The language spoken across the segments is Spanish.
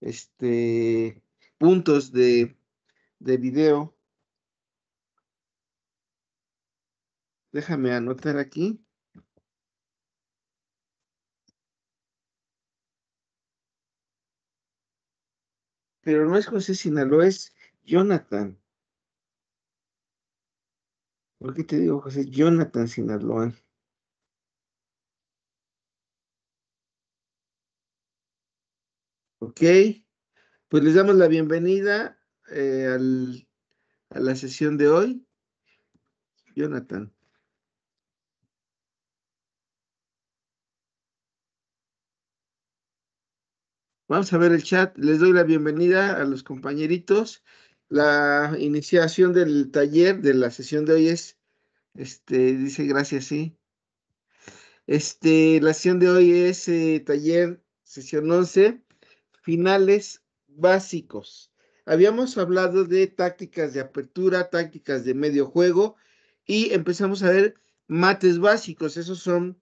este, puntos de, de video. Déjame anotar aquí. Pero no es José Sinaloa, es Jonathan. ¿Por qué te digo José Jonathan Sinaloa? Ok, pues les damos la bienvenida eh, al, a la sesión de hoy. Jonathan. Vamos a ver el chat. Les doy la bienvenida a los compañeritos. La iniciación del taller de la sesión de hoy es, este, dice gracias, sí. Este, la sesión de hoy es eh, taller, sesión 11 finales básicos. Habíamos hablado de tácticas de apertura, tácticas de medio juego y empezamos a ver mates básicos. Esos son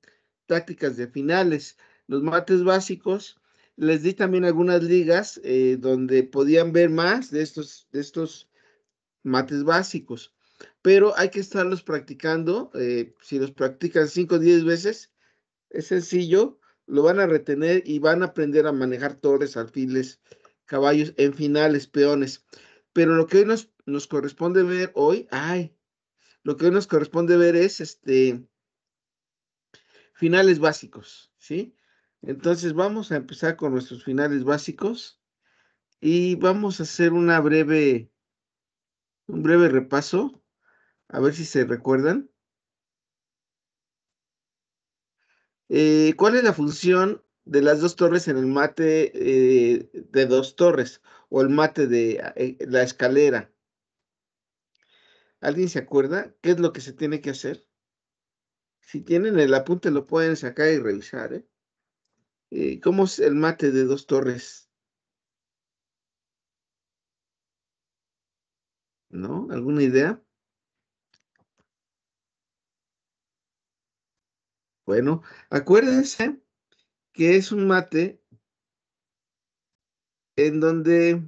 tácticas de finales. Los mates básicos, les di también algunas ligas eh, donde podían ver más de estos, de estos mates básicos. Pero hay que estarlos practicando. Eh, si los practican 5 o 10 veces, es sencillo lo van a retener y van a aprender a manejar torres, alfiles, caballos, en finales, peones. Pero lo que hoy nos, nos corresponde ver hoy, ay, lo que hoy nos corresponde ver es este finales básicos, ¿sí? Entonces vamos a empezar con nuestros finales básicos y vamos a hacer una breve, un breve repaso, a ver si se recuerdan. Eh, ¿Cuál es la función de las dos torres en el mate eh, de dos torres o el mate de eh, la escalera? ¿Alguien se acuerda qué es lo que se tiene que hacer? Si tienen el apunte lo pueden sacar y revisar. ¿Cómo es el mate de dos torres? ¿No? ¿Alguna idea? Bueno, acuérdense que es un mate en donde,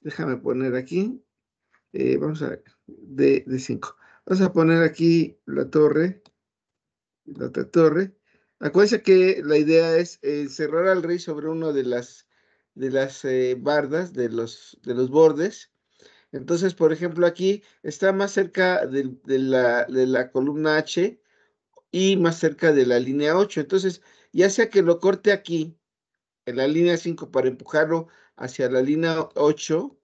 déjame poner aquí, eh, vamos a ver, de 5. Vamos a poner aquí la torre, la otra torre. Acuérdense que la idea es eh, encerrar cerrar al rey sobre una de las, de las eh, bardas, de los, de los bordes. Entonces, por ejemplo, aquí está más cerca de, la, de la columna H, y más cerca de la línea 8. Entonces, ya sea que lo corte aquí, en la línea 5 para empujarlo hacia la línea 8,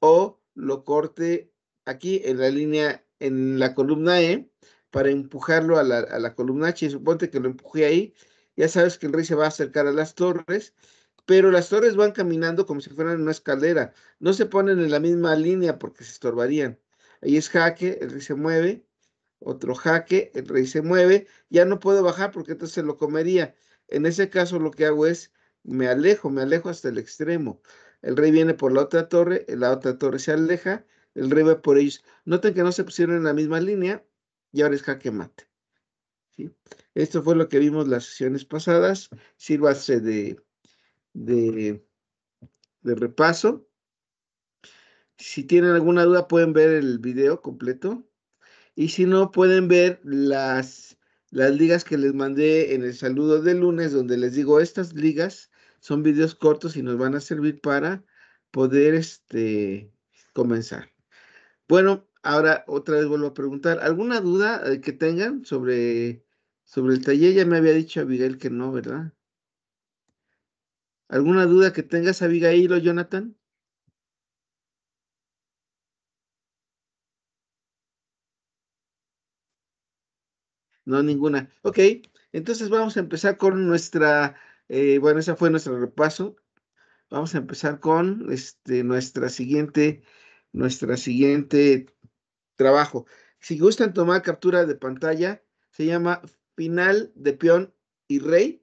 o lo corte aquí en la línea, en la columna E, para empujarlo a la, columna H. Suponte que lo empuje ahí, ya sabes que el rey se va a acercar a las torres, pero las torres van caminando como si fueran una escalera. No se ponen en la misma línea porque se estorbarían. Ahí es jaque, el rey se mueve, otro jaque, el rey se mueve, ya no puedo bajar porque entonces lo comería. En ese caso lo que hago es, me alejo, me alejo hasta el extremo. El rey viene por la otra torre, la otra torre se aleja, el rey va por ellos. Noten que no se pusieron en la misma línea y ahora es jaque mate. Esto fue lo que vimos las sesiones pasadas. Sírvase de, de repaso. Si tienen alguna duda pueden ver el video completo. Y si no, pueden ver las, las ligas que les mandé en el saludo de lunes, donde les digo, estas ligas son videos cortos y nos van a servir para poder este, comenzar. Bueno, ahora otra vez vuelvo a preguntar, ¿alguna duda eh, que tengan sobre, sobre el taller? Ya me había dicho Abigail que no, ¿verdad? ¿Alguna duda que tengas, Abigail o Jonathan? No, ninguna. Ok, entonces vamos a empezar con nuestra, eh, bueno, ese fue nuestro repaso. Vamos a empezar con este, nuestra siguiente, nuestra siguiente trabajo. Si gustan tomar captura de pantalla, se llama final de peón y rey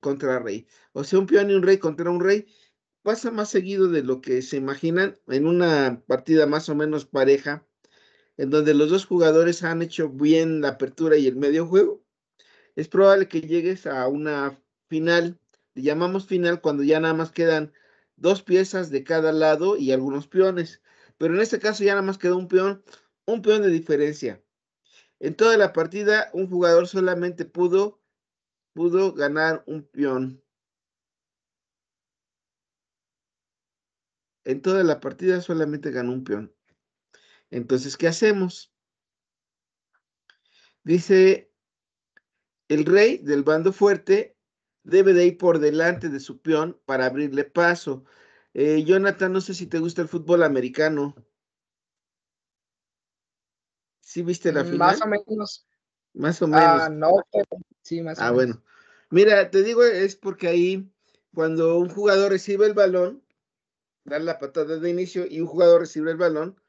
contra rey. O sea, un peón y un rey contra un rey pasa más seguido de lo que se imaginan en una partida más o menos pareja en donde los dos jugadores han hecho bien la apertura y el medio juego, es probable que llegues a una final, le llamamos final cuando ya nada más quedan dos piezas de cada lado y algunos peones, pero en este caso ya nada más quedó un peón, un peón de diferencia. En toda la partida un jugador solamente pudo pudo ganar un peón. En toda la partida solamente ganó un peón. Entonces, ¿qué hacemos? Dice, el rey del bando fuerte debe de ir por delante de su peón para abrirle paso. Eh, Jonathan, no sé si te gusta el fútbol americano. ¿Sí viste la mm, final? Más o menos. Más o menos. Ah, no, sí, más o ah, menos. Ah, bueno. Mira, te digo, es porque ahí, cuando un jugador recibe el balón, da la patada de inicio y un jugador recibe el balón,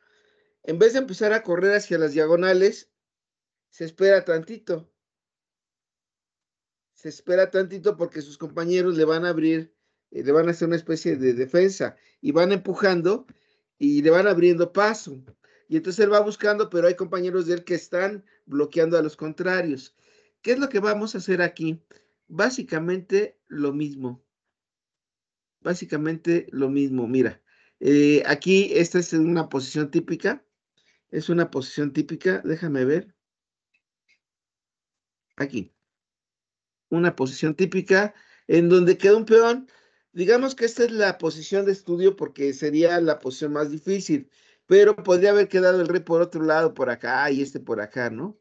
en vez de empezar a correr hacia las diagonales, se espera tantito. Se espera tantito porque sus compañeros le van a abrir, eh, le van a hacer una especie de defensa y van empujando y le van abriendo paso. Y entonces él va buscando, pero hay compañeros de él que están bloqueando a los contrarios. ¿Qué es lo que vamos a hacer aquí? Básicamente lo mismo. Básicamente lo mismo. Mira, eh, aquí esta es una posición típica es una posición típica, déjame ver. Aquí. Una posición típica en donde queda un peón. Digamos que esta es la posición de estudio porque sería la posición más difícil, pero podría haber quedado el rey por otro lado, por acá y este por acá, ¿no?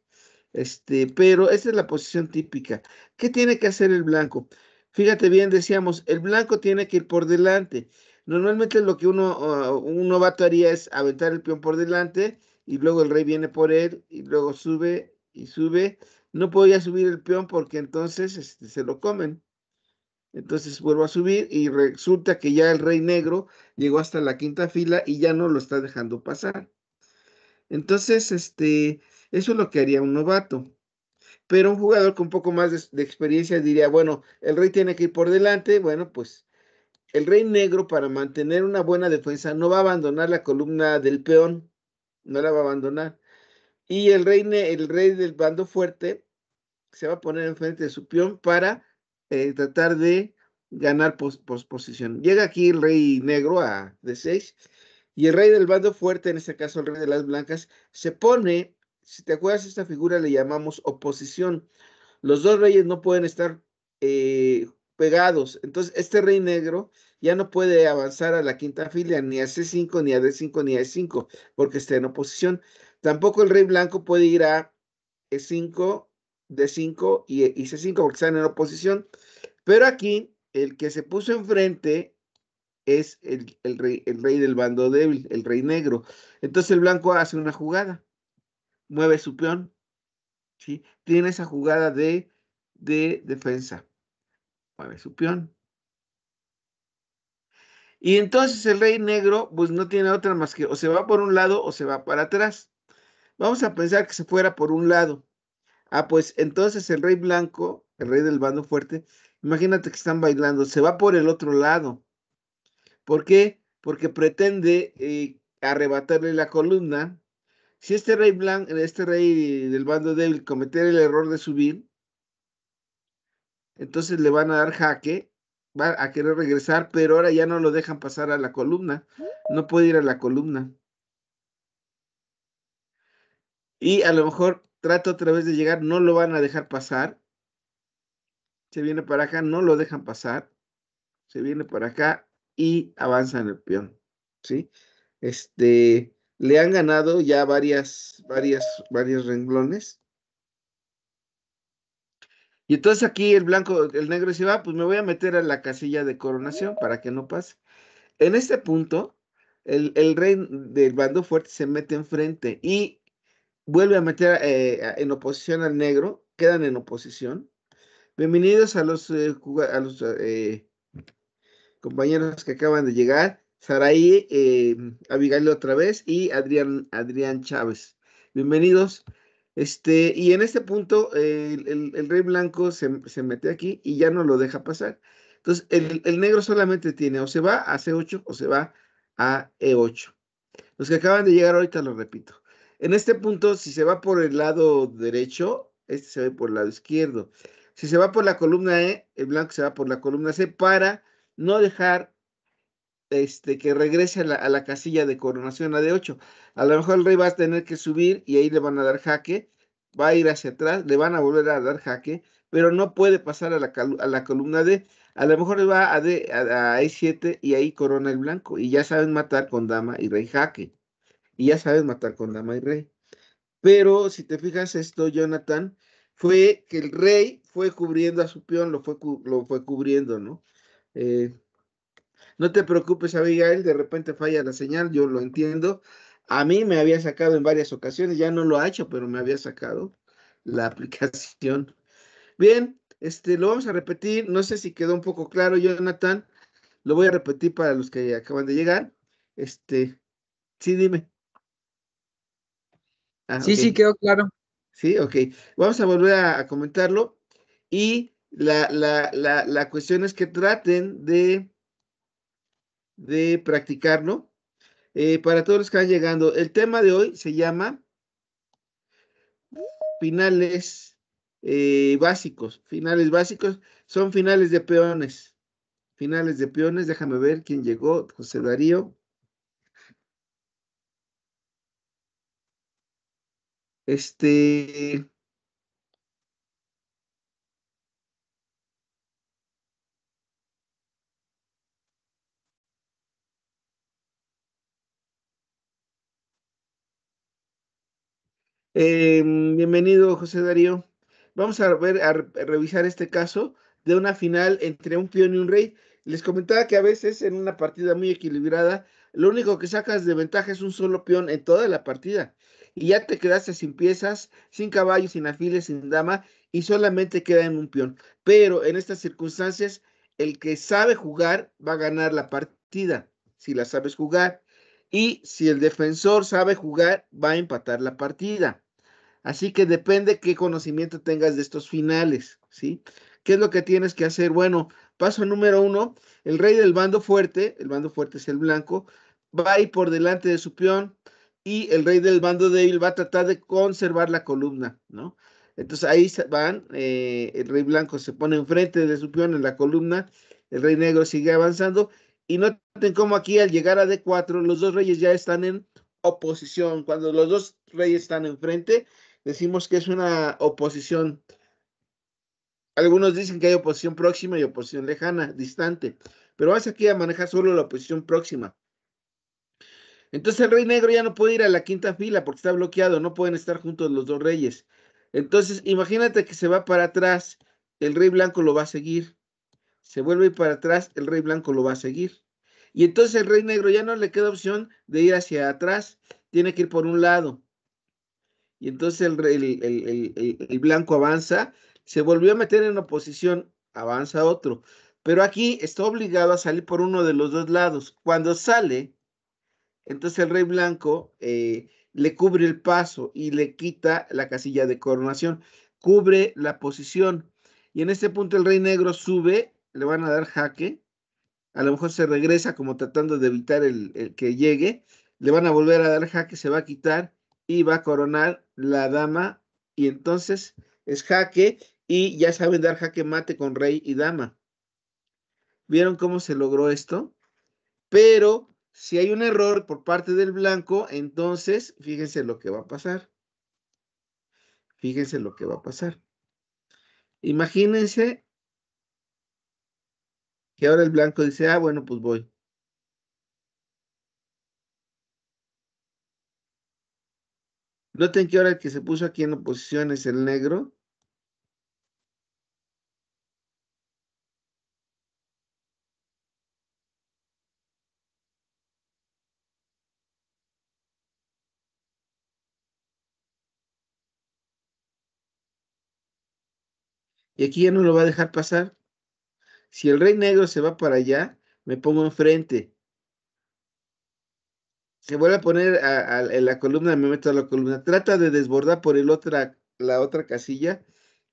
Este, pero esta es la posición típica. ¿Qué tiene que hacer el blanco? Fíjate bien, decíamos, el blanco tiene que ir por delante. Normalmente lo que uno, ah, un novato haría es aventar el peón por delante y luego el rey viene por él y luego sube y sube. No podía subir el peón porque entonces este, se lo comen. Entonces vuelvo a subir y resulta que ya el rey negro llegó hasta la quinta fila y ya no lo está dejando pasar. Entonces, este, eso es lo que haría un novato. Pero un jugador con un poco más de experiencia diría, bueno, el rey tiene que ir por delante, bueno, pues el rey negro para mantener una buena defensa no va a abandonar la columna del peón, no la va a abandonar. Y el rey, el rey del bando fuerte se va a poner enfrente de su peón para eh, tratar de ganar pos, posición. Llega aquí el rey negro a D6 y el rey del bando fuerte, en este caso el rey de las blancas, se pone, si te acuerdas esta figura le llamamos oposición. Los dos reyes no pueden estar eh, pegados. Entonces este rey negro ya no puede avanzar a la quinta fila, ni a C5, ni a D5, ni a E5, porque está en oposición. Tampoco el rey blanco puede ir a E5, D5 y, C5, porque están en oposición. Pero aquí, el que se puso enfrente es el, rey, el rey del bando débil, el rey negro. Entonces el blanco hace una jugada, mueve su peón, tiene esa jugada de, de defensa, mueve su peón, y entonces el rey negro, pues no tiene otra más que o se va por un lado o se va para atrás. Vamos a pensar que se fuera por un lado. Ah, pues entonces el rey blanco, el rey del bando fuerte, imagínate que están bailando, se va por el otro lado. ¿Por qué? Porque pretende eh, arrebatarle la columna. Si este rey blanco, este rey del bando débil cometer el error de subir, entonces le van a dar jaque va a querer regresar, pero ahora ya no lo dejan pasar a la columna. No puede ir a la columna. Y a lo mejor trata otra vez de llegar, no lo van a dejar pasar. Se viene para acá, no lo dejan pasar. Se viene para acá y avanza en el peón. ¿Sí? Este, le han ganado ya varias, varias, varios renglones. Y entonces aquí el blanco, el negro dice, va, ah, pues me voy a meter a la casilla de coronación para que no pase. En este punto, el, rey del bando fuerte se mete enfrente y vuelve a meter eh, en oposición al negro, quedan en oposición. Bienvenidos a los, eh, eh, compañeros que acaban de llegar. Saraí, Abigail otra vez y Adrián, Adrián Chávez. Bienvenidos este, y en este punto, eh, el, rey blanco se, mete aquí y ya no lo deja pasar. Entonces, el, negro solamente tiene o se va a C8 o se va a E8. Los que acaban de llegar ahorita, lo repito. En este punto, si se va por el lado derecho, este se ve por el lado izquierdo. Si se va por la columna E, el blanco se va por la columna C para no dejar este, que regrese a la, casilla de coronación, a D8. A lo mejor el rey va a tener que subir y ahí le van a dar jaque, va a ir hacia atrás, le van a volver a dar jaque, pero no puede pasar a la, columna D. A lo mejor va a, D, 7 y ahí corona el blanco. Y ya saben matar con dama y rey jaque. Y ya saben matar con dama y rey. Pero si te fijas esto, Jonathan, fue que el rey fue cubriendo a su peón, lo fue, lo fue cubriendo, ¿no? Eh, no te preocupes, Abigail, de repente falla la señal, yo lo entiendo. A mí me había sacado en varias ocasiones, ya no lo ha hecho, pero me había sacado la aplicación. Bien, este, lo vamos a repetir. No sé si quedó un poco claro, Jonathan. Lo voy a repetir para los que acaban de llegar. Este, sí, dime. Ah, sí, sí, quedó claro. Sí, ok. Vamos a volver a, comentarlo. Y la cuestión es que traten de de practicarlo. Eh, para todos los que van llegando, el tema de hoy se llama finales eh, básicos. Finales básicos son finales de peones. Finales de peones, déjame ver quién llegó, José Darío. Este, Em, bienvenido, José Darío. Vamos a ver a, revisar este caso de una final entre un peón y un rey. Les comentaba que a veces en una partida muy equilibrada, lo único que sacas de ventaja es un solo peón en toda la partida. Y ya te quedaste sin piezas, sin caballos sin afiles, sin dama, y solamente queda en un peón. Pero en estas circunstancias, el que sabe jugar va a ganar la partida, si la sabes jugar. Y si el defensor sabe jugar, va a empatar la partida. Así que depende qué conocimiento tengas de estos finales, ¿sí? ¿Qué es lo que tienes que hacer? Bueno, paso número uno, el rey del bando fuerte, el bando fuerte es el blanco, va a por delante de su peón y el rey del bando débil va a tratar de conservar la columna, ¿no? Entonces ahí van, eh, el rey blanco se pone enfrente de su peón en la columna, el rey negro sigue avanzando y noten cómo aquí al llegar a D4 los dos reyes ya están en oposición, cuando los dos reyes están enfrente, decimos que es una oposición. Algunos dicen que hay oposición próxima y oposición lejana, distante, pero vas aquí a manejar solo la oposición próxima. Entonces el rey negro ya no puede ir a la quinta fila porque está bloqueado, no pueden estar juntos los dos reyes. Entonces imagínate que se va para atrás, el rey blanco lo va a seguir. Se vuelve para atrás, el rey blanco lo va a seguir. Y entonces el rey negro ya no le queda opción de ir hacia atrás, tiene que ir por un lado y entonces el, el, el, blanco avanza, se volvió a meter en oposición, avanza otro. Pero aquí está obligado a salir por uno de los dos lados. Cuando sale, entonces el rey blanco eh, le cubre el paso y le quita la casilla de coronación, cubre la posición. Y en este punto el rey negro sube, le van a dar jaque, a lo mejor se regresa como tratando de evitar el que llegue, le van a volver a dar jaque, se va a quitar y va a coronar la dama y entonces es jaque y ya saben dar jaque mate con rey y dama. ¿Vieron cómo se logró esto? Pero si hay un error por parte del blanco, entonces fíjense lo que va a pasar. Fíjense lo que va a pasar. Imagínense que ahora el blanco dice, ah, bueno, pues voy. Noten que ahora el que se puso aquí en oposición es el negro. Y aquí ya no lo va a dejar pasar. Si el rey negro se va para allá, me pongo enfrente se vuelve a poner a, en la columna, me meto a la columna, trata de desbordar por el otra, la otra casilla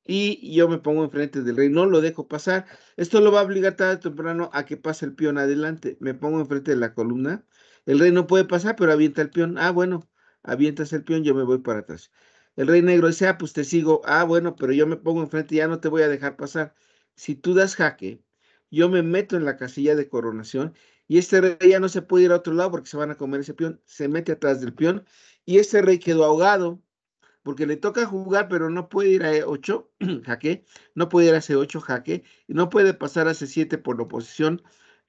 y yo me pongo enfrente del rey, no lo dejo pasar. Esto lo va a obligar tarde o temprano a que pase el peón adelante. Me pongo enfrente de la columna, el rey no puede pasar, pero avienta el peón. Ah, bueno, avientas el peón, yo me voy para atrás. El rey negro dice, ah, pues te sigo. Ah, bueno, pero yo me pongo enfrente, ya no te voy a dejar pasar. Si tú das jaque, yo me meto en la casilla de coronación y este rey ya no se puede ir a otro lado porque se van a comer ese peón, se mete atrás del peón y este rey quedó ahogado porque le toca jugar, pero no puede ir a E8, jaque, no puede ir a C8, jaque, y no puede pasar a C7 por la oposición,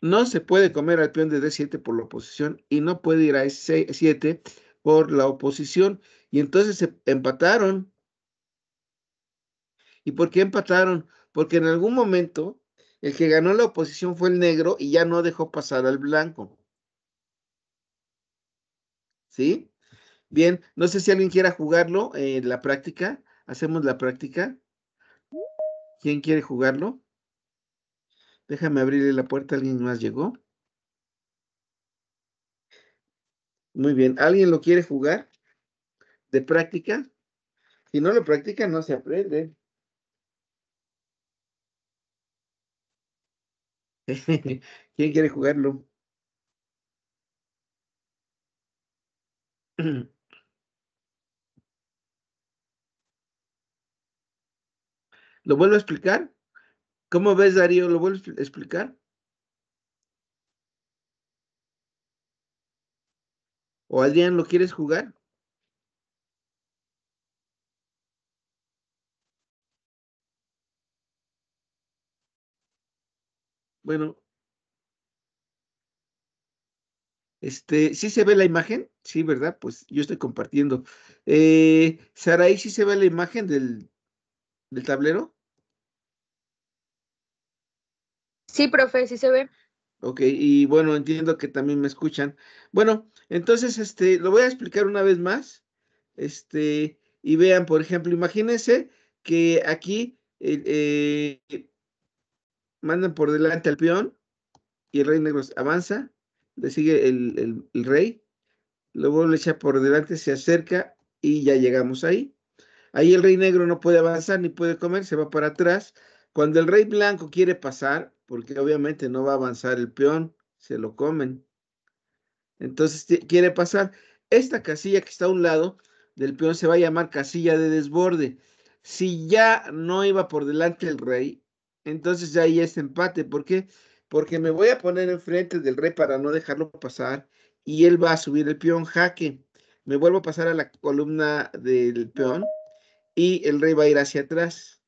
no se puede comer al peón de D7 por la oposición y no puede ir a E7 por la oposición. Y entonces se empataron. ¿Y por qué empataron? Porque en algún momento el que ganó la oposición fue el negro y ya no dejó pasar al blanco. ¿Sí? Bien, no sé si alguien quiera jugarlo en la práctica. Hacemos la práctica. ¿Quién quiere jugarlo? Déjame abrirle la puerta, alguien más llegó. Muy bien, ¿alguien lo quiere jugar? ¿De práctica? Si no lo practica, no se aprende. ¿Quién quiere jugarlo? ¿Lo vuelvo a explicar? ¿Cómo ves, Darío? ¿Lo vuelvo a explicar? ¿O Adrián lo quieres jugar? Bueno. Este, ¿sí se ve la imagen? Sí, ¿verdad? Pues yo estoy compartiendo. Eh, Saraí, ¿sí se ve la imagen del, tablero? Sí, profe, sí se ve. Ok, y bueno, entiendo que también me escuchan. Bueno, entonces, este, lo voy a explicar una vez más. Este, y vean, por ejemplo, imagínense que aquí eh, eh, mandan por delante al peón y el rey negro avanza, le sigue el, rey, luego le echa por delante, se acerca y ya llegamos ahí. Ahí el rey negro no puede avanzar ni puede comer, se va para atrás. Cuando el rey blanco quiere pasar, porque obviamente no va a avanzar el peón, se lo comen. Entonces quiere pasar. Esta casilla que está a un lado del peón se va a llamar casilla de desborde. Si ya no iba por delante el rey, entonces ya ahí es empate. ¿Por qué? Porque me voy a poner enfrente del rey para no dejarlo pasar y él va a subir el peón jaque. Me vuelvo a pasar a la columna del peón y el rey va a ir hacia atrás.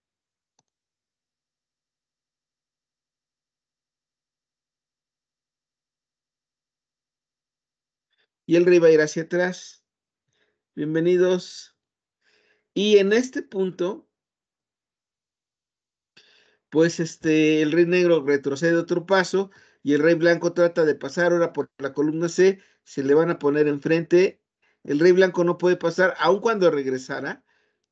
Y el rey va a ir hacia atrás. Bienvenidos. Y en este punto, pues este, el rey negro retrocede otro paso y el rey blanco trata de pasar ahora por la columna C, se le van a poner enfrente, el rey blanco no puede pasar, aun cuando regresara,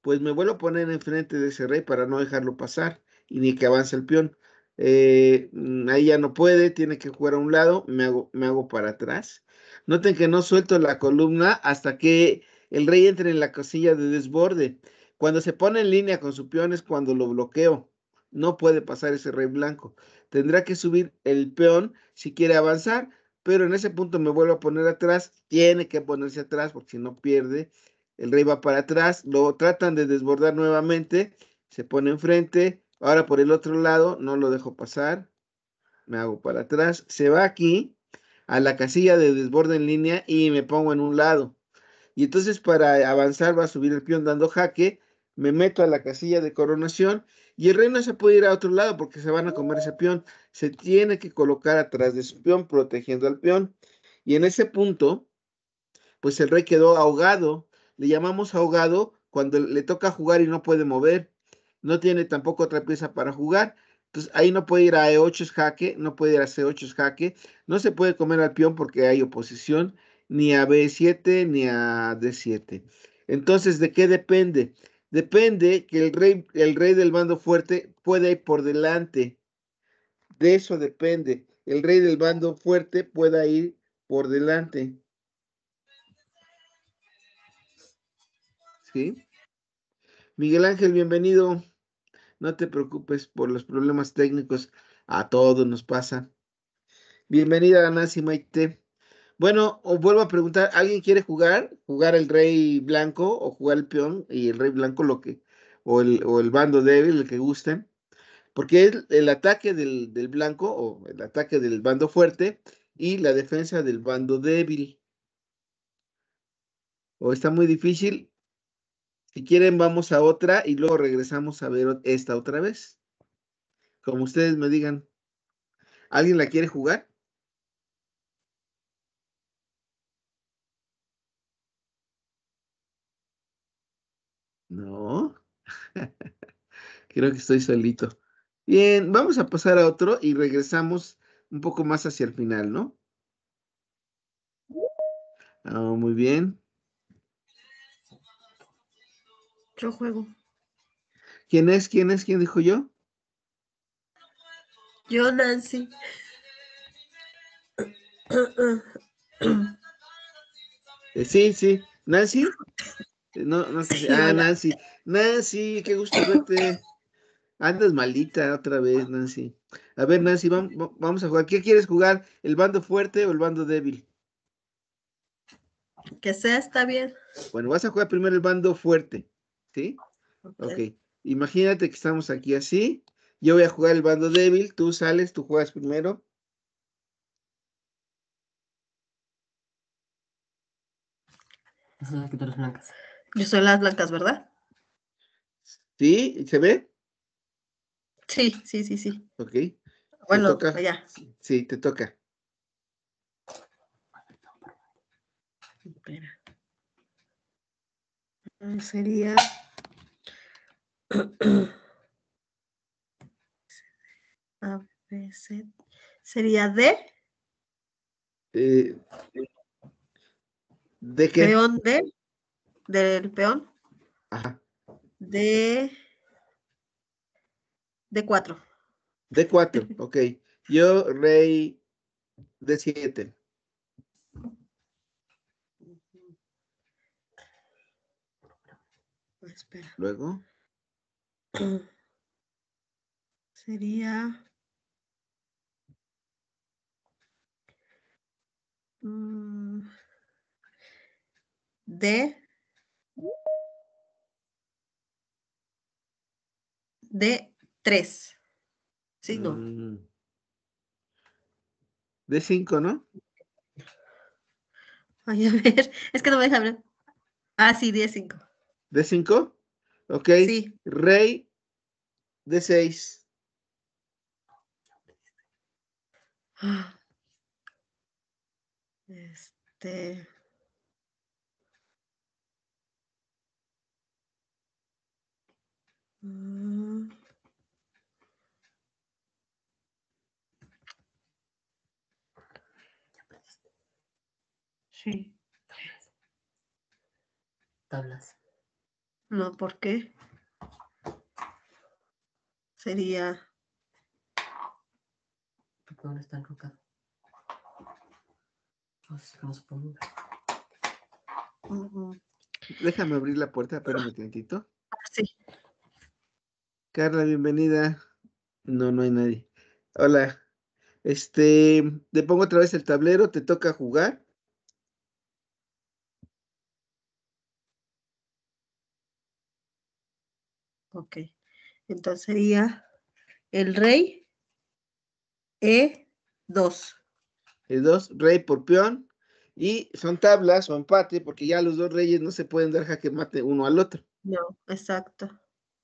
pues me vuelvo a poner enfrente de ese rey para no dejarlo pasar y ni que avance el peón. Eh, mm, ahí ya no puede, tiene que jugar a un lado, me hago, me hago para atrás. Noten que no suelto la columna hasta que el rey entre en la casilla de desborde. Cuando se pone en línea con su peón es cuando lo bloqueo. No puede pasar ese rey blanco. Tendrá que subir el peón si quiere avanzar, pero en ese punto me vuelvo a poner atrás. Tiene que ponerse atrás porque si no pierde, el rey va para atrás. Lo tratan de desbordar nuevamente. Se pone enfrente. Ahora por el otro lado, no lo dejo pasar. Me hago para atrás. Se va aquí a la casilla de desborde en línea y me pongo en un lado. Y entonces para avanzar va a subir el peón dando jaque. Me meto a la casilla de coronación y el rey no se puede ir a otro lado porque se van a comer ese peón. Se tiene que colocar atrás de su peón, protegiendo al peón. Y en ese punto, pues el rey quedó ahogado. Le llamamos ahogado cuando le toca jugar y no puede mover. No tiene tampoco otra pieza para jugar. Entonces ahí no puede ir a E8 es jaque, no puede ir a C8 es jaque. No se puede comer al peón porque hay oposición, ni a B7 ni a D7. Entonces, ¿de qué depende? Depende que el rey, el rey del bando fuerte pueda ir por delante. De eso depende. El rey del bando fuerte pueda ir por delante. ¿Sí? Miguel Ángel, bienvenido. No te preocupes por los problemas técnicos. A todos nos pasa. Bienvenida, Nancy Maite. Bueno, os vuelvo a preguntar, ¿alguien quiere jugar? ¿Jugar el rey blanco o jugar el peón y el rey blanco lo que, o el, o el bando débil, el que gusten? Porque el, el ataque del, del, blanco o el ataque del bando fuerte y la defensa del bando débil. O está muy difícil. Si quieren, vamos a otra y luego regresamos a ver esta otra vez. Como ustedes me digan. ¿Alguien la quiere jugar? No. Creo que estoy solito. Bien, vamos a pasar a otro y regresamos un poco más hacia el final, ¿no? Ah, muy bien. Yo juego. ¿Quién es? ¿Quién es? ¿Quién dijo yo? Yo, Nancy. Eh, sí, sí. Nancy, no, no sé si. Ah, Nancy. Nancy, qué gusto verte. Andas maldita otra vez, Nancy. A ver, Nancy, vamos a jugar. ¿Qué quieres jugar? ¿El bando fuerte o el bando débil? Que sea, está bien. Bueno, vas a jugar primero el bando fuerte, ¿sí? Ok. Imagínate que estamos aquí así. Yo voy a jugar el bando débil. Tú sales, tú juegas primero. Las blancas. Yo soy las blancas, ¿verdad? Sí, ¿se ve? Sí, sí, sí, sí. Ok. Bueno, ya. Sí, te toca. Espera. Sería. Sería D. Eh, ¿De qué? ¿De dónde? del peón. Ajá. De. De 4. De 4, ok. Yo, rey de 7. Pues, espera. Luego. Sería. Mm, D. de 3. Sí, no. Mm. De 5, ¿no? a ver, es que no me deja hablar. Ah, sí, de 5. ¿De 5? Ok. Rey de 6. Ah. Este. Mm. Sí. Tablas. No, ¿por qué? Sería... Porque no está enrocado. No sé se Déjame abrir la puerta, espera un tantito. Ah, sí. Carla, bienvenida. No, no hay nadie. Hola. Este, te pongo otra vez el tablero, te toca jugar. Ok. Entonces sería el rey E2. E2, rey por peón. Y son tablas o empate, porque ya los dos reyes no se pueden dar jaque mate uno al otro. No, exacto.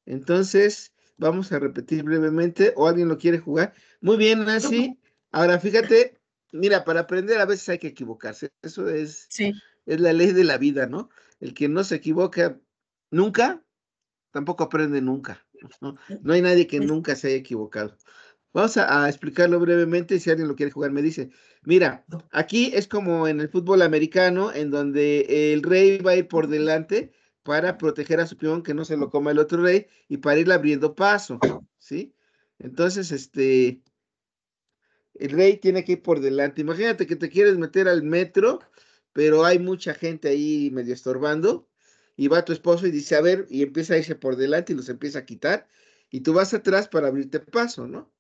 Entonces, vamos a repetir brevemente o alguien lo quiere jugar. Muy bien, Nancy. Ahora fíjate, mira, para aprender a veces hay que equivocarse. Eso es, es la ley de la vida, ¿no? El que no se equivoca nunca, tampoco aprende nunca. No, hay nadie que nunca se haya equivocado. Vamos a, explicarlo brevemente si alguien lo quiere jugar me dice, mira, aquí es como en el fútbol americano en donde el rey va a ir por delante para proteger a su peón que no se lo coma el otro rey y para irle abriendo paso, ¿sí? Entonces, este, el rey tiene que ir por delante. Imagínate que te quieres meter al metro, pero hay mucha gente ahí medio estorbando y va tu esposo y dice, a ver, y empieza a irse por delante y los empieza a quitar y tú vas atrás para abrirte paso, ¿no?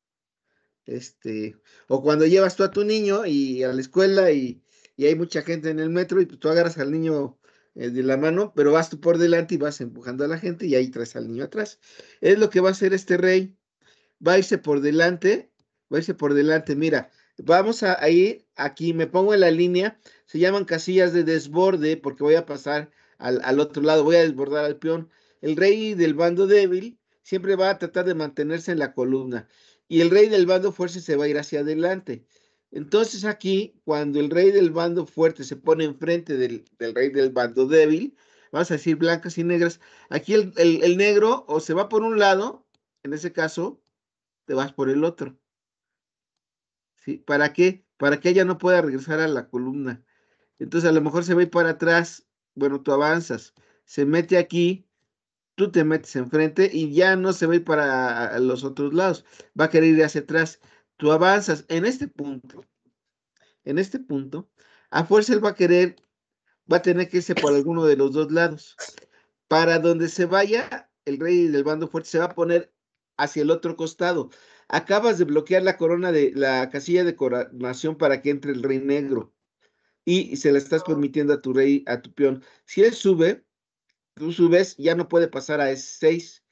Este, o cuando llevas tú a tu niño y a la escuela y, y hay mucha gente en el metro y tú agarras al niño eh, de la mano, pero vas tú por delante y vas empujando a la gente y ahí traes al niño atrás. Es lo que va a hacer este rey. Va a irse por delante, va a irse por delante. Mira, vamos a, ir aquí, me pongo en la línea, se llaman casillas de desborde porque voy a pasar al, al otro lado, voy a desbordar al peón. El rey del bando débil siempre va a tratar de mantenerse en la columna y el rey del bando fuerte se va a ir hacia adelante. Entonces aquí, cuando el rey del bando fuerte se pone enfrente del, del rey del bando débil, vamos a decir blancas y negras, aquí el, negro o se va por un lado, en ese caso, te vas por el otro. ¿Sí? ¿Para qué? Para que ella no pueda regresar a la columna. Entonces a lo mejor se ve para atrás, bueno, tú avanzas, se mete aquí, tú te metes enfrente y ya no se ve para los otros lados, va a querer ir hacia atrás tú avanzas. En este punto, en este punto, a fuerza él va a querer, va a tener que irse por alguno de los dos lados. Para donde se vaya, el rey del bando fuerte se va a poner hacia el otro costado. Acabas de bloquear la corona de la casilla de coronación para que entre el rey negro y se la estás permitiendo a tu rey, a tu peón. Si él sube, tú subes, ya no puede pasar a S6.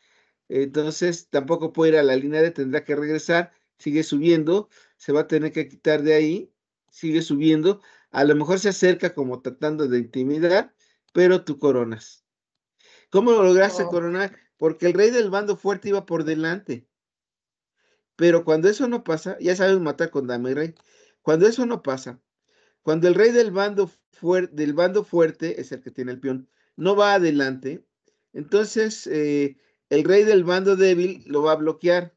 Entonces tampoco puede ir a la línea de, tendrá que regresar sigue subiendo, se va a tener que quitar de ahí, sigue subiendo, a lo mejor se acerca como tratando de intimidar, pero tú coronas. ¿Cómo lo lograste oh. coronar? Porque el rey del bando fuerte iba por delante. Pero cuando eso no pasa, ya sabes matar con dame rey. Cuando eso no pasa, cuando el rey del bando, del bando fuerte es el que tiene el peón, no va adelante, entonces eh, el rey del bando débil lo va a bloquear.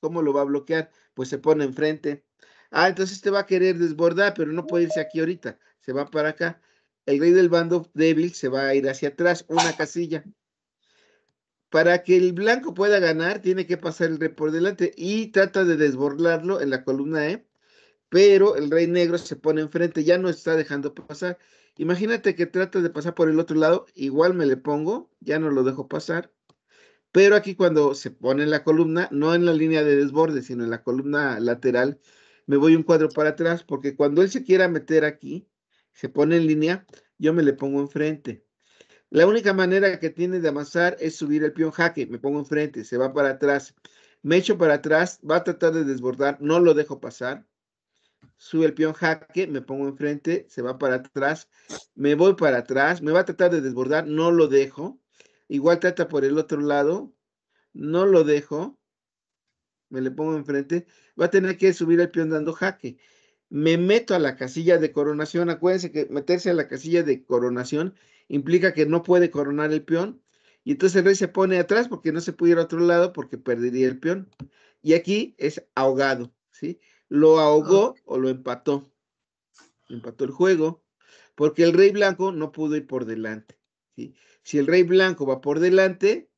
¿Cómo lo va a bloquear? Pues se pone enfrente. Ah, entonces te este va a querer desbordar, pero no puede irse aquí ahorita. Se va para acá. El rey del bando débil se va a ir hacia atrás, una casilla. Para que el blanco pueda ganar, tiene que pasar el rey por delante y trata de desbordarlo en la columna E, pero el rey negro se pone enfrente, ya no está dejando pasar. Imagínate que trata de pasar por el otro lado, igual me le pongo, ya no lo dejo pasar. Pero aquí cuando se pone en la columna, no en la línea de desborde, sino en la columna lateral, me voy un cuadro para atrás, porque cuando él se quiera meter aquí, se pone en línea, yo me le pongo enfrente. La única manera que tiene de avanzar es subir el peón jaque, me pongo enfrente, se va para atrás, me echo para atrás, va a tratar de desbordar, no lo dejo pasar, sube el peón jaque, me pongo enfrente, se va para atrás, me voy para atrás, me va a tratar de desbordar, no lo dejo, Igual trata por el otro lado. No lo dejo. Me le pongo enfrente. Va a tener que subir el peón dando jaque. Me meto a la casilla de coronación. Acuérdense que meterse a la casilla de coronación implica que no puede coronar el peón. Y entonces el rey se pone atrás porque no se puede ir a otro lado porque perdería el peón. Y aquí es ahogado, ¿sí? Lo ahogó o lo empató. Empató el juego porque el rey blanco no pudo ir por delante, ¿sí? Si el rey blanco va por delante,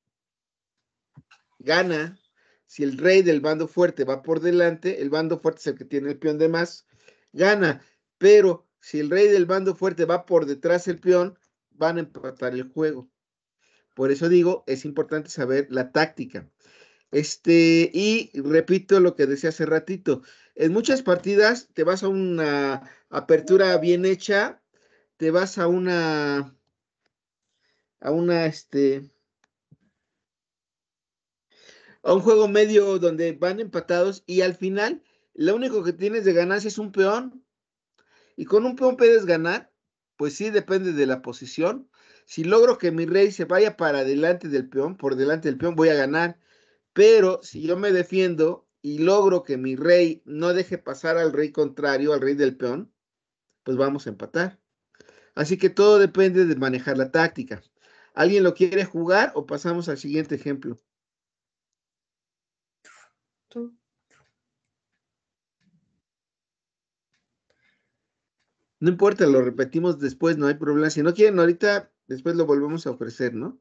gana. Si el rey del bando fuerte va por delante, el bando fuerte es el que tiene el peón de más, gana. Pero si el rey del bando fuerte va por detrás del peón, van a empatar el juego. Por eso digo, es importante saber la táctica. Este, y repito lo que decía hace ratito, en muchas partidas te vas a una apertura bien hecha, te vas a una a una, este, a un juego medio donde van empatados y al final lo único que tienes de ganancia es un peón. Y con un peón puedes ganar, pues sí, depende de la posición. Si logro que mi rey se vaya para delante del peón, por delante del peón, voy a ganar. Pero si yo me defiendo y logro que mi rey no deje pasar al rey contrario, al rey del peón, pues vamos a empatar. Así que todo depende de manejar la táctica. ¿Alguien lo quiere jugar o pasamos al siguiente ejemplo? No importa, lo repetimos después, no hay problema. Si no quieren ahorita, después lo volvemos a ofrecer, ¿no?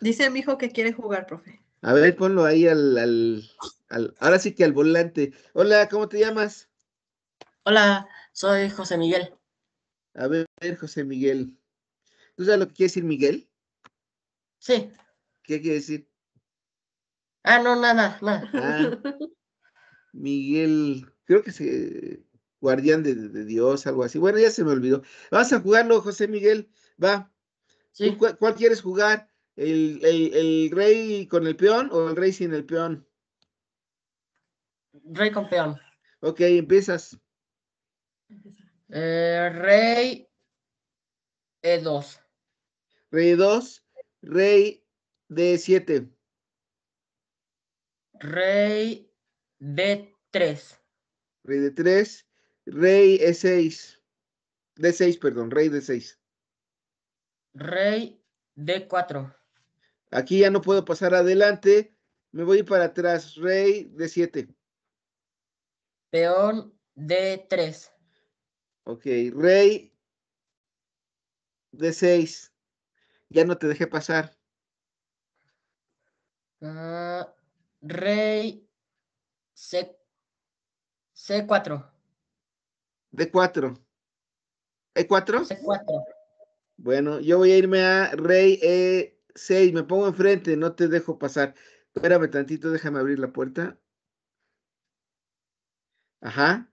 Dice mi hijo que quiere jugar, profe. A ver, ponlo ahí al, al, ahora sí que al volante. Hola, ¿cómo te llamas? Hola, soy José Miguel. A ver, José Miguel. ¿Tú sabes lo que quiere decir Miguel? Sí. ¿Qué quiere decir? Ah, no, nada, nada. Ah, Miguel, creo que se. Guardián de, Dios, algo así. Bueno, ya se me olvidó. Vas a jugarlo, José Miguel. Va. Cuál, quieres jugar? ¿El, rey con el peón o el rey sin el peón? Rey con peón. Ok, empiezas. Eh, rey E2. Rey E2. Rey D7. Rey D3. Rey D3. Rey E6. D6, perdón. Rey D6. Rey D4. Aquí ya no puedo pasar adelante. Me voy para atrás. Rey D7. Peón D3. Ok. Rey D6. Ya no te dejé pasar. Ah, rey C, C4. D4. ¿E4? C4. Bueno, yo voy a irme a Rey E6. Me pongo enfrente, no te dejo pasar. Espérame tantito, déjame abrir la puerta. Ajá.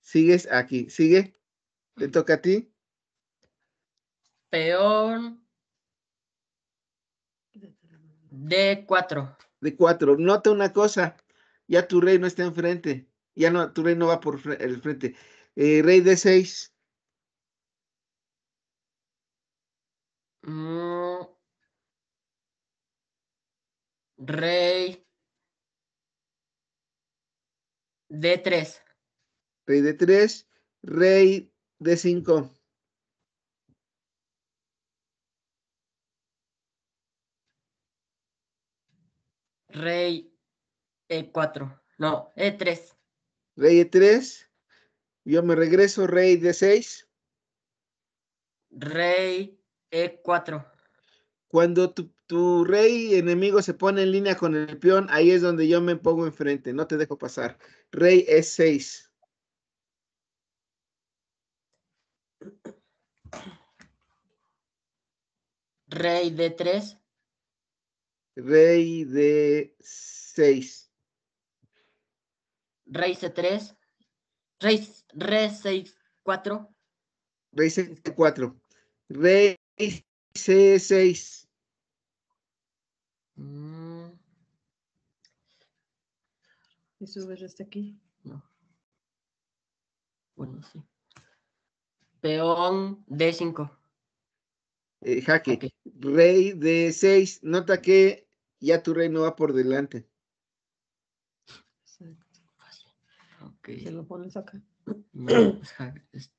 Sigues aquí. Sigue. Te mm. toca a ti. Peón D4. D4. Nota una cosa, ya tu rey no está enfrente, ya no, tu rey no va por el frente. Eh, rey D6. Mm. Rey d 3. Rey d 3, rey d 5. Rey E4. No, E3. Rey E3. Yo me regreso, rey D6. Rey E4. Cuando tu, rey enemigo se pone en línea con el peón, ahí es donde yo me pongo enfrente. No te dejo pasar. Rey E6. Rey D3. Rey de 6. Rey C3. Rey, Rey 6, 4. Rey C4. Rey C6. ¿Y subes hasta aquí? No. Bueno, sí. Peón D5 eh, jaque. Okay. Rey de 6, nota que ya tu rey no va por delante. Okay. Se lo pones acá. Pues, jaque, es,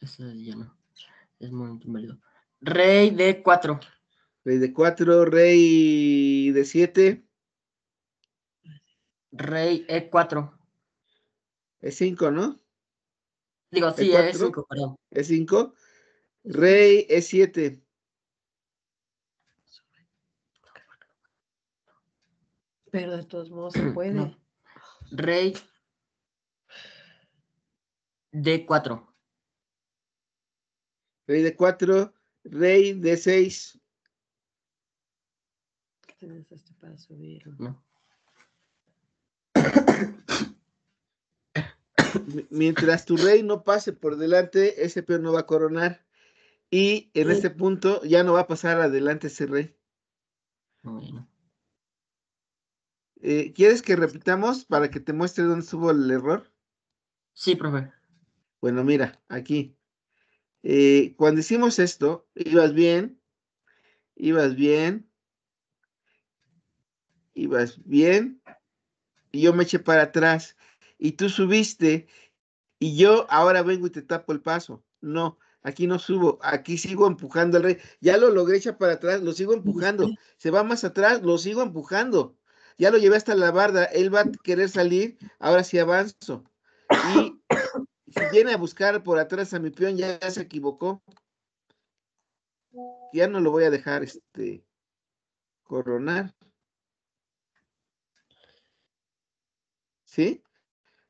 eso eh, ya no. Es momento válido. Rey de 4. Rey de 4, rey de 7. Rey E4. Es 5, ¿no? Digo, ¿E sí, E4, es 5, perdón. Es 5. Rey E7. Pero de todos modos se puede. Rey D4. Rey de 4 Rey de 6 este Mientras tu rey no pase por delante, ese peón no va a coronar. Y en este punto ya no va a pasar adelante ese rey. Eh, ¿Quieres que repitamos para que te muestre dónde subo el error? Sí, profe. Bueno, mira, aquí. Eh, cuando hicimos esto, ibas bien, ibas bien, ibas bien, y yo me eché para atrás, y tú subiste, y yo ahora vengo y te tapo el paso. No, aquí no subo, aquí sigo empujando al rey. Ya lo logré echar para atrás, lo sigo empujando. Se va más atrás, lo sigo empujando ya lo llevé hasta la barda, él va a querer salir, ahora sí avanzo. Y si viene a buscar por atrás a mi peón, ya se equivocó. Ya no lo voy a dejar este coronar. ¿Sí?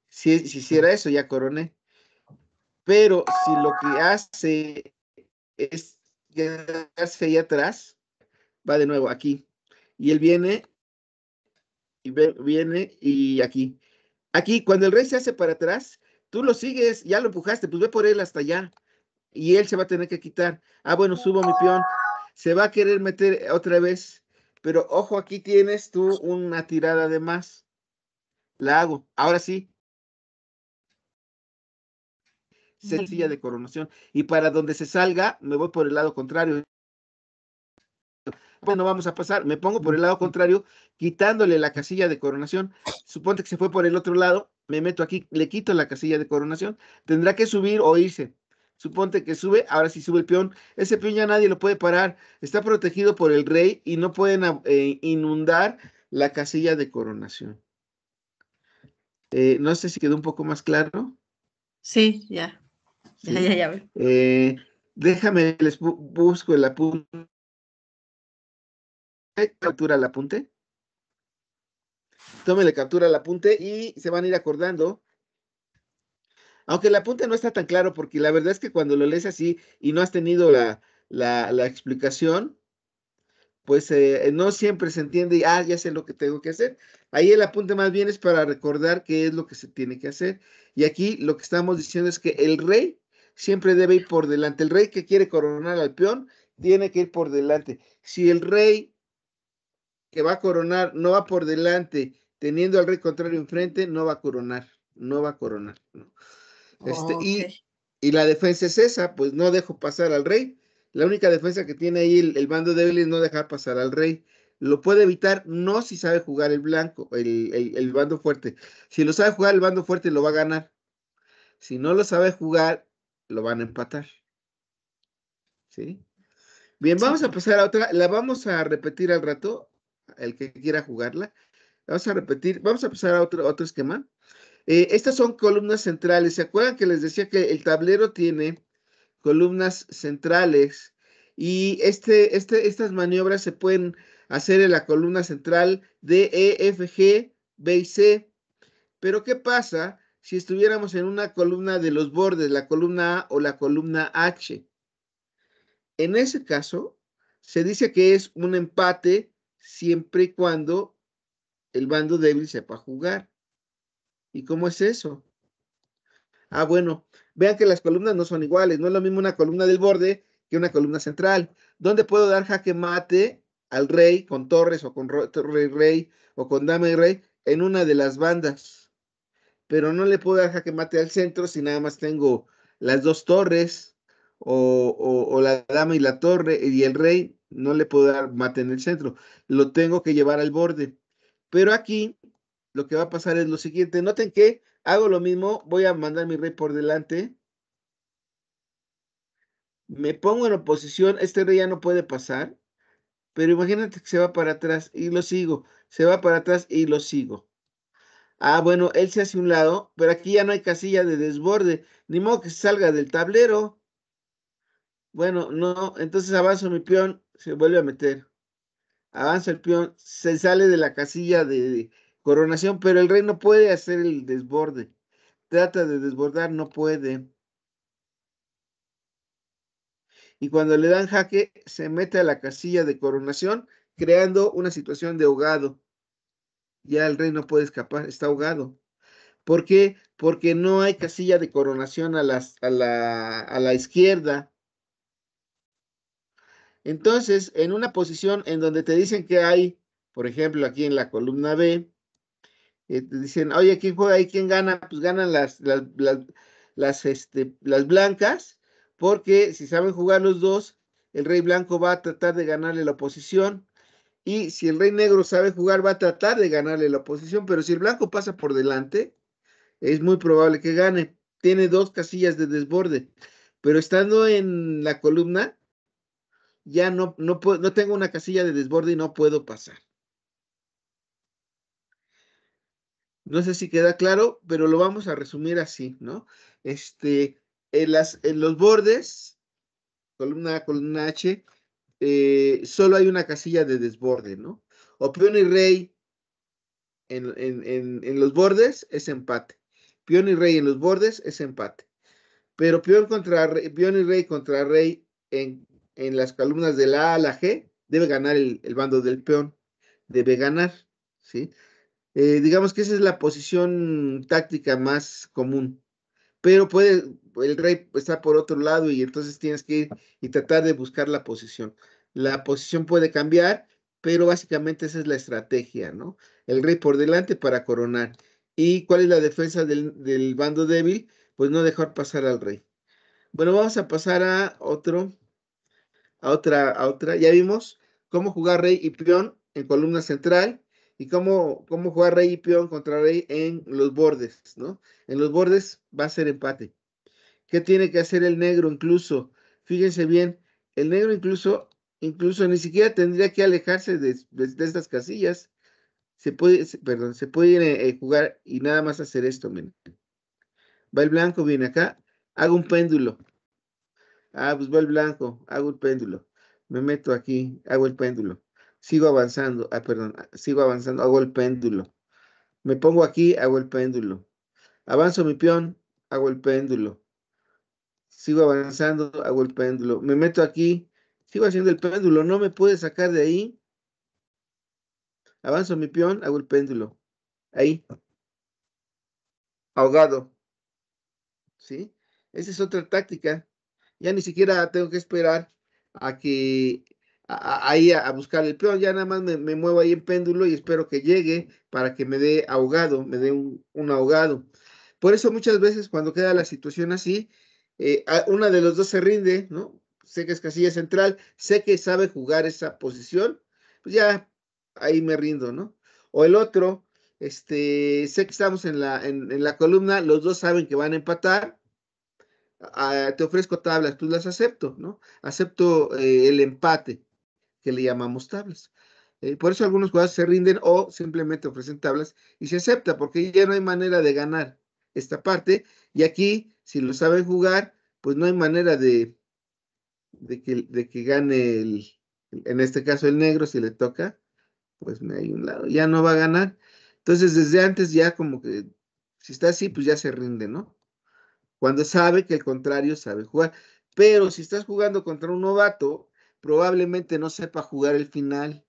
Si, hiciera eso, ya coroné. Pero si lo que hace es quedarse ahí atrás, va de nuevo aquí. Y él viene y viene y aquí. Aquí, cuando el rey se hace para atrás, tú lo sigues, ya lo empujaste, pues ve por él hasta allá. Y él se va a tener que quitar. Ah, bueno, subo mi peón. Se va a querer meter otra vez. Pero ojo, aquí tienes tú una tirada de más. La hago. Ahora sí. Sencilla de coronación. Y para donde se salga, me voy por el lado contrario pues no vamos a pasar. Me pongo por el lado contrario, quitándole la casilla de coronación. Suponte que se fue por el otro lado, me meto aquí, le quito la casilla de coronación. Tendrá que subir o irse. Suponte que sube, ahora sí sube el peón. Ese peón ya nadie lo puede parar. Está protegido por el rey y no pueden eh, inundar la casilla de coronación. Eh, no sé si quedó un poco más claro. Sí, ya. Ya, ya, eh, déjame, les busco el apunte captura el apunte. tómele captura el apunte y se van a ir acordando. Aunque el apunte no está tan claro, porque la verdad es que cuando lo lees así y no has tenido la, explicación, pues eh, no siempre se entiende y, ah, ya sé lo que tengo que hacer. Ahí el apunte más bien es para recordar qué es lo que se tiene que hacer. Y aquí lo que estamos diciendo es que el rey siempre debe ir por delante. El rey que quiere coronar al peón tiene que ir por delante. Si el rey que va a coronar no va por delante, teniendo al rey contrario enfrente, no va a coronar, no va a coronar. Este, y, la defensa es esa, pues no dejo pasar al rey. La única defensa que tiene ahí el, bando débil es no dejar pasar al rey. Lo puede evitar, no si sabe jugar el blanco, el, el, el bando fuerte. Si lo sabe jugar el bando fuerte, lo va a ganar. Si no lo sabe jugar, lo van a empatar. ¿Sí? Bien, vamos a pasar a otra. La vamos a repetir al rato el que quiera jugarla. Vamos a repetir, vamos a pasar a otro, otro esquema. Eh, estas son columnas centrales. ¿Se acuerdan que les decía que el tablero tiene columnas centrales? Y este, este, estas maniobras se pueden hacer en la columna central D, E, F, G, B y C. Pero ¿qué pasa si estuviéramos en una columna de los bordes, la columna A o la columna H? En ese caso, se dice que es un empate siempre y cuando el bando débil sepa jugar. ¿Y cómo es eso? Ah, bueno, vean que las columnas no son iguales, no es lo mismo una columna del borde que una columna central. ¿Dónde puedo dar jaque mate al rey con torres o con rey rey o con dama y rey? En una de las bandas. Pero no le puedo dar jaque mate al centro si nada más tengo las dos torres o, la dama y la torre y el rey, no le puedo dar mate en el centro, lo tengo que llevar al borde. Pero aquí lo que va a pasar es lo siguiente, noten que hago lo mismo, voy a mandar mi rey por delante, me pongo en oposición, este rey ya no puede pasar, pero imagínate que se va para atrás y lo sigo, se va para atrás y lo sigo. Ah, bueno, él se hace un lado, pero aquí ya no hay casilla de desborde, ni modo que salga del tablero. Bueno, no, entonces avanza mi peón, se vuelve a meter. Avanza el peón, se sale de la casilla de, coronación, pero el rey no puede hacer el desborde. Trata de desbordar, no puede. Y cuando le dan jaque, se mete a la casilla de coronación, creando una situación de ahogado. Ya el rey no puede escapar, está ahogado. ¿Por qué? Porque no hay casilla de coronación a, a, la, a la izquierda. Entonces, en una posición en donde te dicen que hay, por ejemplo, aquí en la columna B, eh, te dicen, oye, ¿quién juega y quién gana? Pues ganan las, las, este, las blancas, porque si saben jugar los dos, el rey blanco va a tratar de ganarle la oposición. Y si el rey negro sabe jugar, va a tratar de ganarle la oposición, pero si el blanco pasa por delante, es muy probable que gane. Tiene dos casillas de desborde, pero estando en la columna, ya no, tengo una casilla de desborde y no puedo pasar. No sé si queda claro, pero lo vamos a resumir así, ¿no? Este, en, las, en los bordes, columna A, columna H, eh, solo hay una casilla de desborde, ¿no? O peón y rey en, los bordes es empate. Peón y rey en los bordes es empate. Pero peón, contra, peón y rey contra rey en en las columnas de la A a la G, debe ganar el, bando del peón, debe ganar, ¿sí? Eh, digamos que esa es la posición táctica más común, pero puede, el rey está por otro lado y entonces tienes que ir y tratar de buscar la posición. La posición puede cambiar, pero básicamente esa es la estrategia, ¿no? El rey por delante para coronar. ¿Y cuál es la defensa del, del bando débil? Pues no dejar pasar al rey. Bueno, vamos a pasar a otro otra, a otra. Ya vimos cómo jugar rey y peón en columna central y cómo, cómo jugar rey y peón contra rey en los bordes, ¿no? En los bordes va a ser empate. ¿Qué tiene que hacer el negro incluso? Fíjense bien, el negro incluso, incluso ni siquiera tendría que alejarse de, estas casillas. Se puede, perdón, se puede eh, jugar y nada más hacer esto, Va el blanco, viene acá, hago un péndulo. Ah, pues el blanco, hago el péndulo. Me meto aquí, hago el péndulo. Sigo avanzando, ah, perdón, sigo avanzando, hago el péndulo. Me pongo aquí, hago el péndulo. Avanzo mi peón, hago el péndulo. Sigo avanzando, hago el péndulo. Me meto aquí, sigo haciendo el péndulo. No me puede sacar de ahí. Avanzo mi peón, hago el péndulo. Ahí. Ahogado. ¿Sí? Esa es otra táctica. Ya ni siquiera tengo que esperar a que ahí a, buscar el peón, ya nada más me, muevo ahí en péndulo y espero que llegue para que me dé ahogado, me dé un, ahogado. Por eso muchas veces cuando queda la situación así, eh, una de los dos se rinde, ¿no? Sé que es casilla central, sé que sabe jugar esa posición, pues ya ahí me rindo, ¿no? O el otro, este, sé que estamos en la, en la columna, los dos saben que van a empatar, te ofrezco tablas, tú pues, las acepto, ¿no? Acepto eh, el empate, que le llamamos tablas. Eh, por eso algunos jugadores se rinden o simplemente ofrecen tablas y se acepta, porque ya no hay manera de ganar esta parte. Y aquí, si lo saben jugar, pues no hay manera de, que, gane el, en este caso el negro, si le toca, pues me hay un lado, ya no va a ganar. Entonces, desde antes ya como que, si está así, pues ya se rinde, ¿no? cuando sabe que el contrario sabe jugar. Pero si estás jugando contra un novato, probablemente no sepa jugar el final.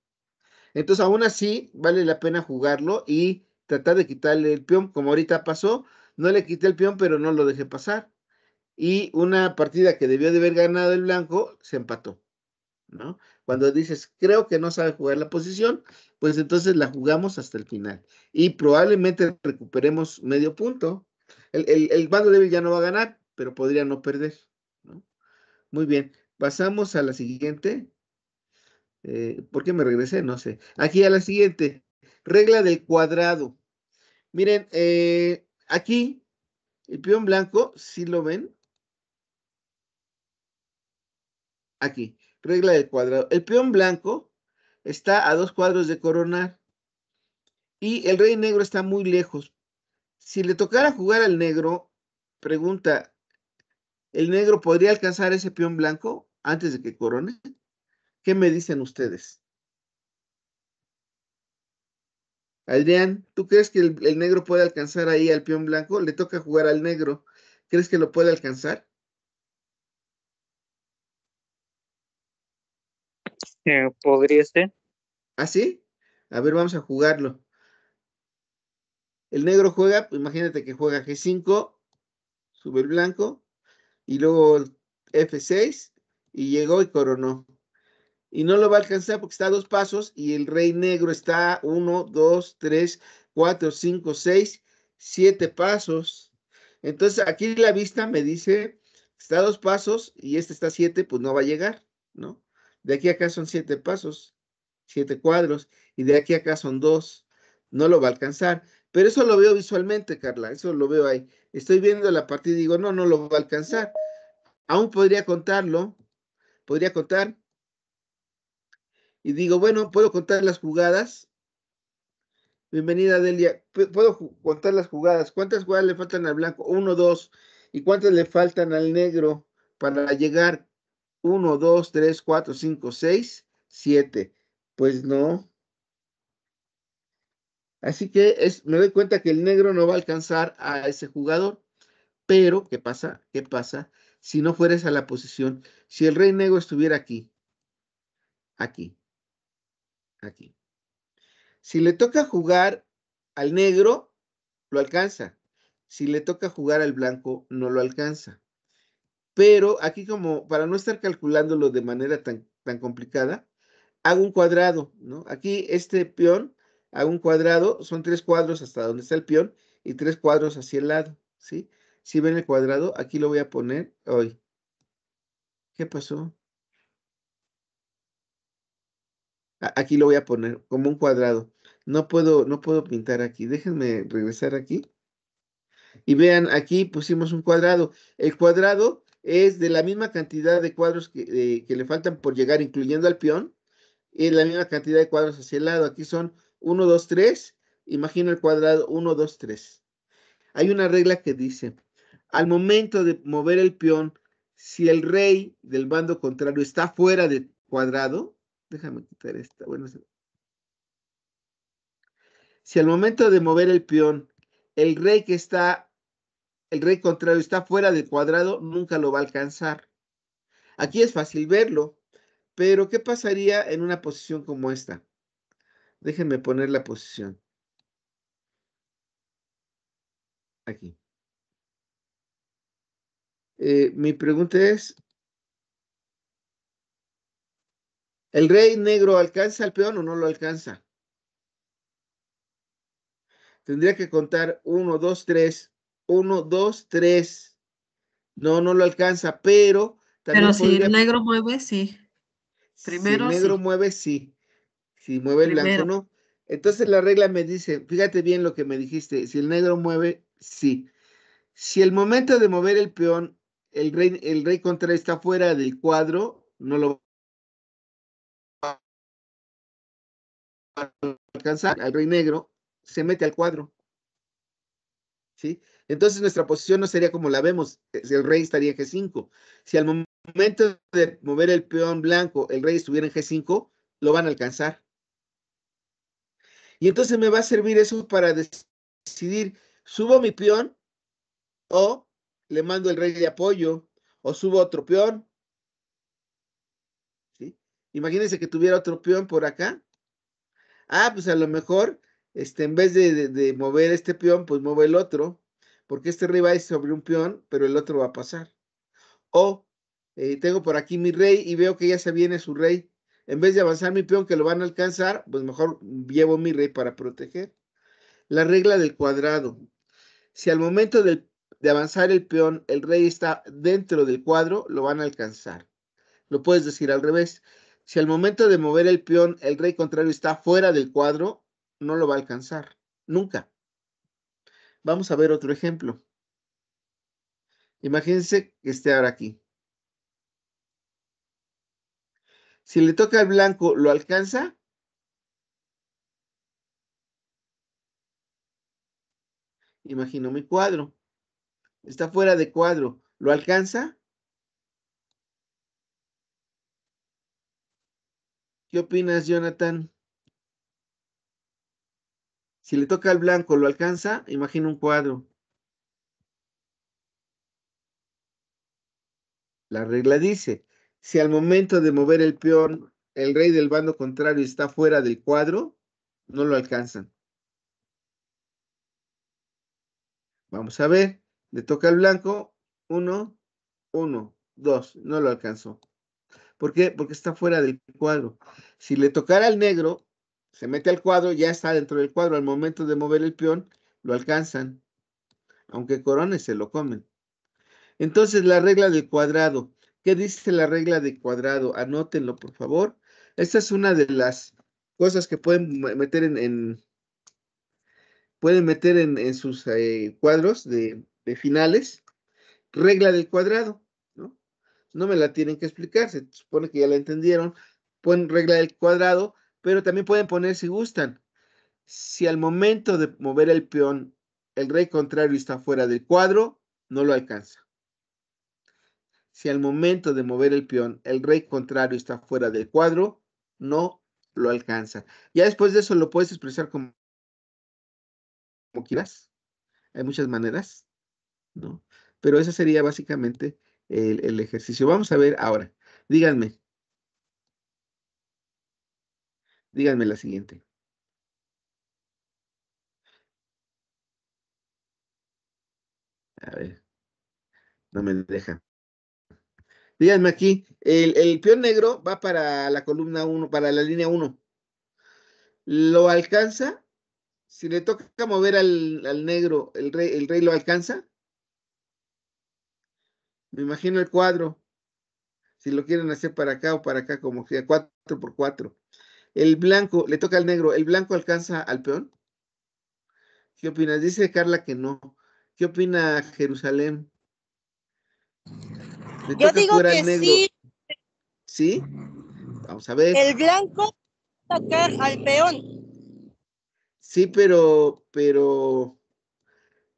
Entonces, aún así, vale la pena jugarlo y tratar de quitarle el peón, como ahorita pasó. No le quité el peón, pero no lo dejé pasar. Y una partida que debió de haber ganado el blanco, se empató. ¿no? Cuando dices, creo que no sabe jugar la posición, pues entonces la jugamos hasta el final. Y probablemente recuperemos medio punto, el, bando débil ya no va a ganar, pero podría no perder. Muy bien, pasamos a la siguiente. Eh, ¿Por qué me regresé? No sé. Aquí a la siguiente. Regla del cuadrado. Miren, eh, aquí el peón blanco, si lo ven. Aquí, regla del cuadrado. El peón blanco está a dos cuadros de coronar y el rey negro está muy lejos si le tocara jugar al negro, pregunta, ¿el negro podría alcanzar ese peón blanco antes de que corone? ¿Qué me dicen ustedes? Adrián, ¿tú crees que el, negro puede alcanzar ahí al peón blanco? Le toca jugar al negro. ¿Crees que lo puede alcanzar? Eh, podría ser. ¿Ah, sí? A ver, vamos a jugarlo. El negro juega, pues, imagínate que juega G5, sube el blanco, y luego F6, y llegó y coronó. Y no lo va a alcanzar porque está a dos pasos y el rey negro está 1, 2, 3, 4, 5, 6, 7 pasos. Entonces aquí la vista me dice, está a dos pasos y este está a 7, pues no va a llegar, ¿no? De aquí acá son siete pasos, siete cuadros, y de aquí acá son dos, no lo va a alcanzar. Pero eso lo veo visualmente, Carla, eso lo veo ahí. Estoy viendo la partida y digo, no, no lo va a alcanzar. Aún podría contarlo, podría contar. Y digo, bueno, puedo contar las jugadas. Bienvenida, Delia. Puedo contar las jugadas. ¿Cuántas jugadas le faltan al blanco? Uno, dos. ¿Y cuántas le faltan al negro para llegar? Uno, dos, tres, cuatro, cinco, seis, siete. Pues no, Así que es, me doy cuenta que el negro no va a alcanzar a ese jugador. Pero, ¿qué pasa? ¿Qué pasa si no fueres a la posición? Si el rey negro estuviera aquí, aquí, aquí. Si le toca jugar al negro, lo alcanza. Si le toca jugar al blanco, no lo alcanza. Pero aquí como para no estar calculándolo de manera tan, tan complicada, hago un cuadrado, ¿no? Aquí este peón hago un cuadrado, son tres cuadros hasta donde está el peón y tres cuadros hacia el lado, ¿sí? Si ven el cuadrado, aquí lo voy a poner hoy. ¿Qué pasó? Aquí lo voy a poner como un cuadrado. No puedo, no puedo pintar aquí. Déjenme regresar aquí. Y vean, aquí pusimos un cuadrado. El cuadrado es de la misma cantidad de cuadros que, eh, que le faltan por llegar, incluyendo al peón, y la misma cantidad de cuadros hacia el lado. Aquí son 1, 2, 3, imagina el cuadrado 1, 2, 3. Hay una regla que dice, al momento de mover el peón, si el rey del bando contrario está fuera del cuadrado, déjame quitar esta, bueno, si al momento de mover el peón, el rey que está, el rey contrario está fuera del cuadrado, nunca lo va a alcanzar. Aquí es fácil verlo, pero ¿qué pasaría en una posición como esta? Déjenme poner la posición. Aquí. Eh, mi pregunta es, ¿el rey negro alcanza al peón o no lo alcanza? Tendría que contar uno, dos, tres. Uno, dos, tres. No, no lo alcanza, pero... pero si el negro mueve, sí. Primero, si el negro mueve, sí si mueve el blanco no. Entonces la regla me dice, fíjate bien lo que me dijiste, si el negro mueve, sí. Si el momento de mover el peón, el rey, el rey contra está fuera del cuadro, no lo va a alcanzar al rey negro, se mete al cuadro. ¿Sí? Entonces nuestra posición no sería como la vemos, eh, el rey estaría en G5. Si al momento de mover el peón blanco, el rey estuviera en G5, lo van a alcanzar. Y entonces me va a servir eso para decidir, subo mi peón o le mando el rey de apoyo o subo otro peón. Imagínense que tuviera otro peón por acá. Ah, pues a lo mejor, este, en vez de, mover este peón, pues muevo el otro, porque este rey va a ir sobre un peón, pero el otro va a pasar. O eh, tengo por aquí mi rey y veo que ya se viene su rey. En vez de avanzar mi peón que lo van a alcanzar, pues mejor llevo mi rey para proteger. La regla del cuadrado. Si al momento de avanzar el peón, el rey está dentro del cuadro, lo van a alcanzar. Lo puedes decir al revés. Si al momento de mover el peón, el rey contrario está fuera del cuadro, no lo va a alcanzar. Nunca. Vamos a ver otro ejemplo. Imagínense que esté ahora aquí. Si le toca al blanco, ¿lo alcanza? Imagino mi cuadro. Está fuera de cuadro. ¿Lo alcanza? ¿Qué opinas, Jonathan? Si le toca al blanco, ¿lo alcanza? Imagino un cuadro. La regla dice, si al momento de mover el peón, el rey del bando contrario está fuera del cuadro, no lo alcanzan. Vamos a ver, le toca al blanco, uno, uno, dos, no lo alcanzó. ¿Por qué? Porque está fuera del cuadro. Si le tocara al negro, se mete al cuadro, ya está dentro del cuadro. Al momento de mover el peón, lo alcanzan. Aunque corones se lo comen. Entonces, la regla del cuadrado. ¿Qué dice la regla de cuadrado? Anótenlo, por favor. Esta es una de las cosas que pueden meter en, pueden meter en, sus eh, cuadros de, finales. Regla del cuadrado, ¿no? No me la tienen que explicar, se supone que ya la entendieron. Pueden regla del cuadrado, pero también pueden poner si gustan. Si al momento de mover el peón, el rey contrario está fuera del cuadro, no lo alcanza si al momento de mover el peón el rey contrario está fuera del cuadro, no lo alcanza. Ya después de eso lo puedes expresar como, quieras. Hay muchas maneras, ¿no? Pero ese sería básicamente el, el ejercicio. Vamos a ver ahora. Díganme. Díganme la siguiente. A ver. No me dejan. Díganme aquí, el, peón negro va para la columna 1, para la línea 1. ¿Lo alcanza? Si le toca mover al, negro, el rey, ¿el rey lo alcanza? Me imagino el cuadro. Si lo quieren hacer para acá o para acá, como que 4 por 4. El blanco, le toca al negro, ¿el blanco alcanza al peón? ¿Qué opinas? Dice Carla que no. ¿Qué opina Jerusalén? Yo digo que sí. ¿Sí? Vamos a ver. El blanco al peón. Sí, pero, pero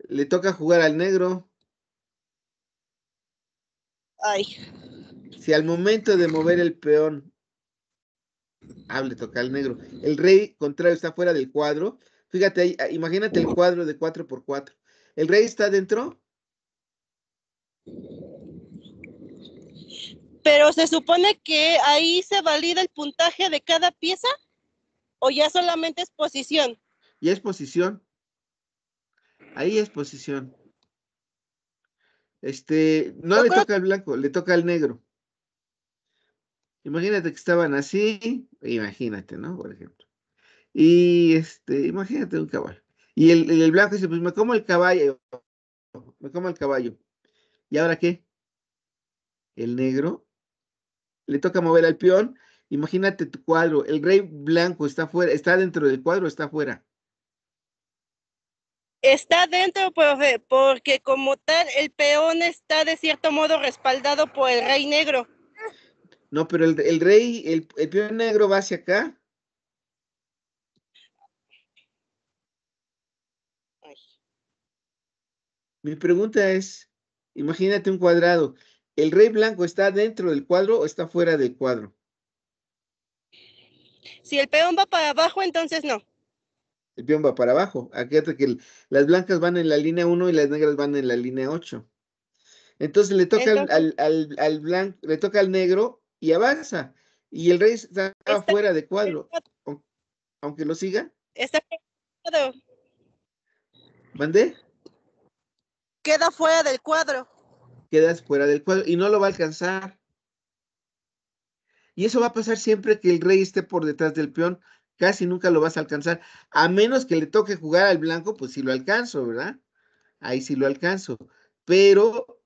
le toca jugar al negro. Ay. Si al momento de mover el peón, ah, le toca al negro. El rey contrario está fuera del cuadro. Fíjate, ah, imagínate el cuadro de 4x4. ¿El rey está dentro? pero se supone que ahí se valida el puntaje de cada pieza o ya solamente es posición. Y es posición. Ahí es posición. Este, no le toca al blanco, le toca al negro. Imagínate que estaban así, imagínate, ¿no? Por ejemplo. Y este, imagínate un caballo. Y el, el blanco dice, pues me como el caballo, me como el caballo. ¿Y ahora qué? El negro le toca mover al peón. Imagínate tu cuadro, el rey blanco está fuera, está dentro del cuadro, está fuera. Está dentro, profe, porque como tal, el peón está de cierto modo respaldado por el rey negro. No, pero el, rey, el, peón negro va hacia acá. Mi pregunta es, imagínate un cuadrado, ¿El rey blanco está dentro del cuadro o está fuera del cuadro? Si el peón va para abajo, entonces no. El peón va para abajo. Aquí que las blancas van en la línea 1 y las negras van en la línea 8. Entonces le toca al, blanco, le toca al negro y avanza. Y el rey está, fuera de cuadro. Aunque lo siga. Está fuera del Queda fuera del cuadro quedas fuera del cuadro y no lo va a alcanzar. Y eso va a pasar siempre que el rey esté por detrás del peón, casi nunca lo vas a alcanzar, a menos que le toque jugar al blanco, pues sí lo alcanzo, ¿verdad? Ahí sí lo alcanzo, pero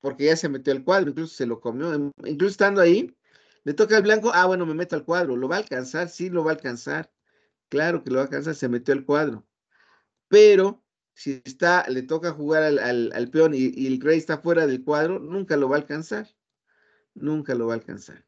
porque ya se metió al cuadro, incluso se lo comió, incluso estando ahí, le toca al blanco, ah, bueno, me meto al cuadro, lo va a alcanzar, sí lo va a alcanzar, claro que lo va a alcanzar, se metió al cuadro, pero si está, le toca jugar al, peón y, el rey está fuera del cuadro, nunca lo va a alcanzar. Nunca lo va a alcanzar.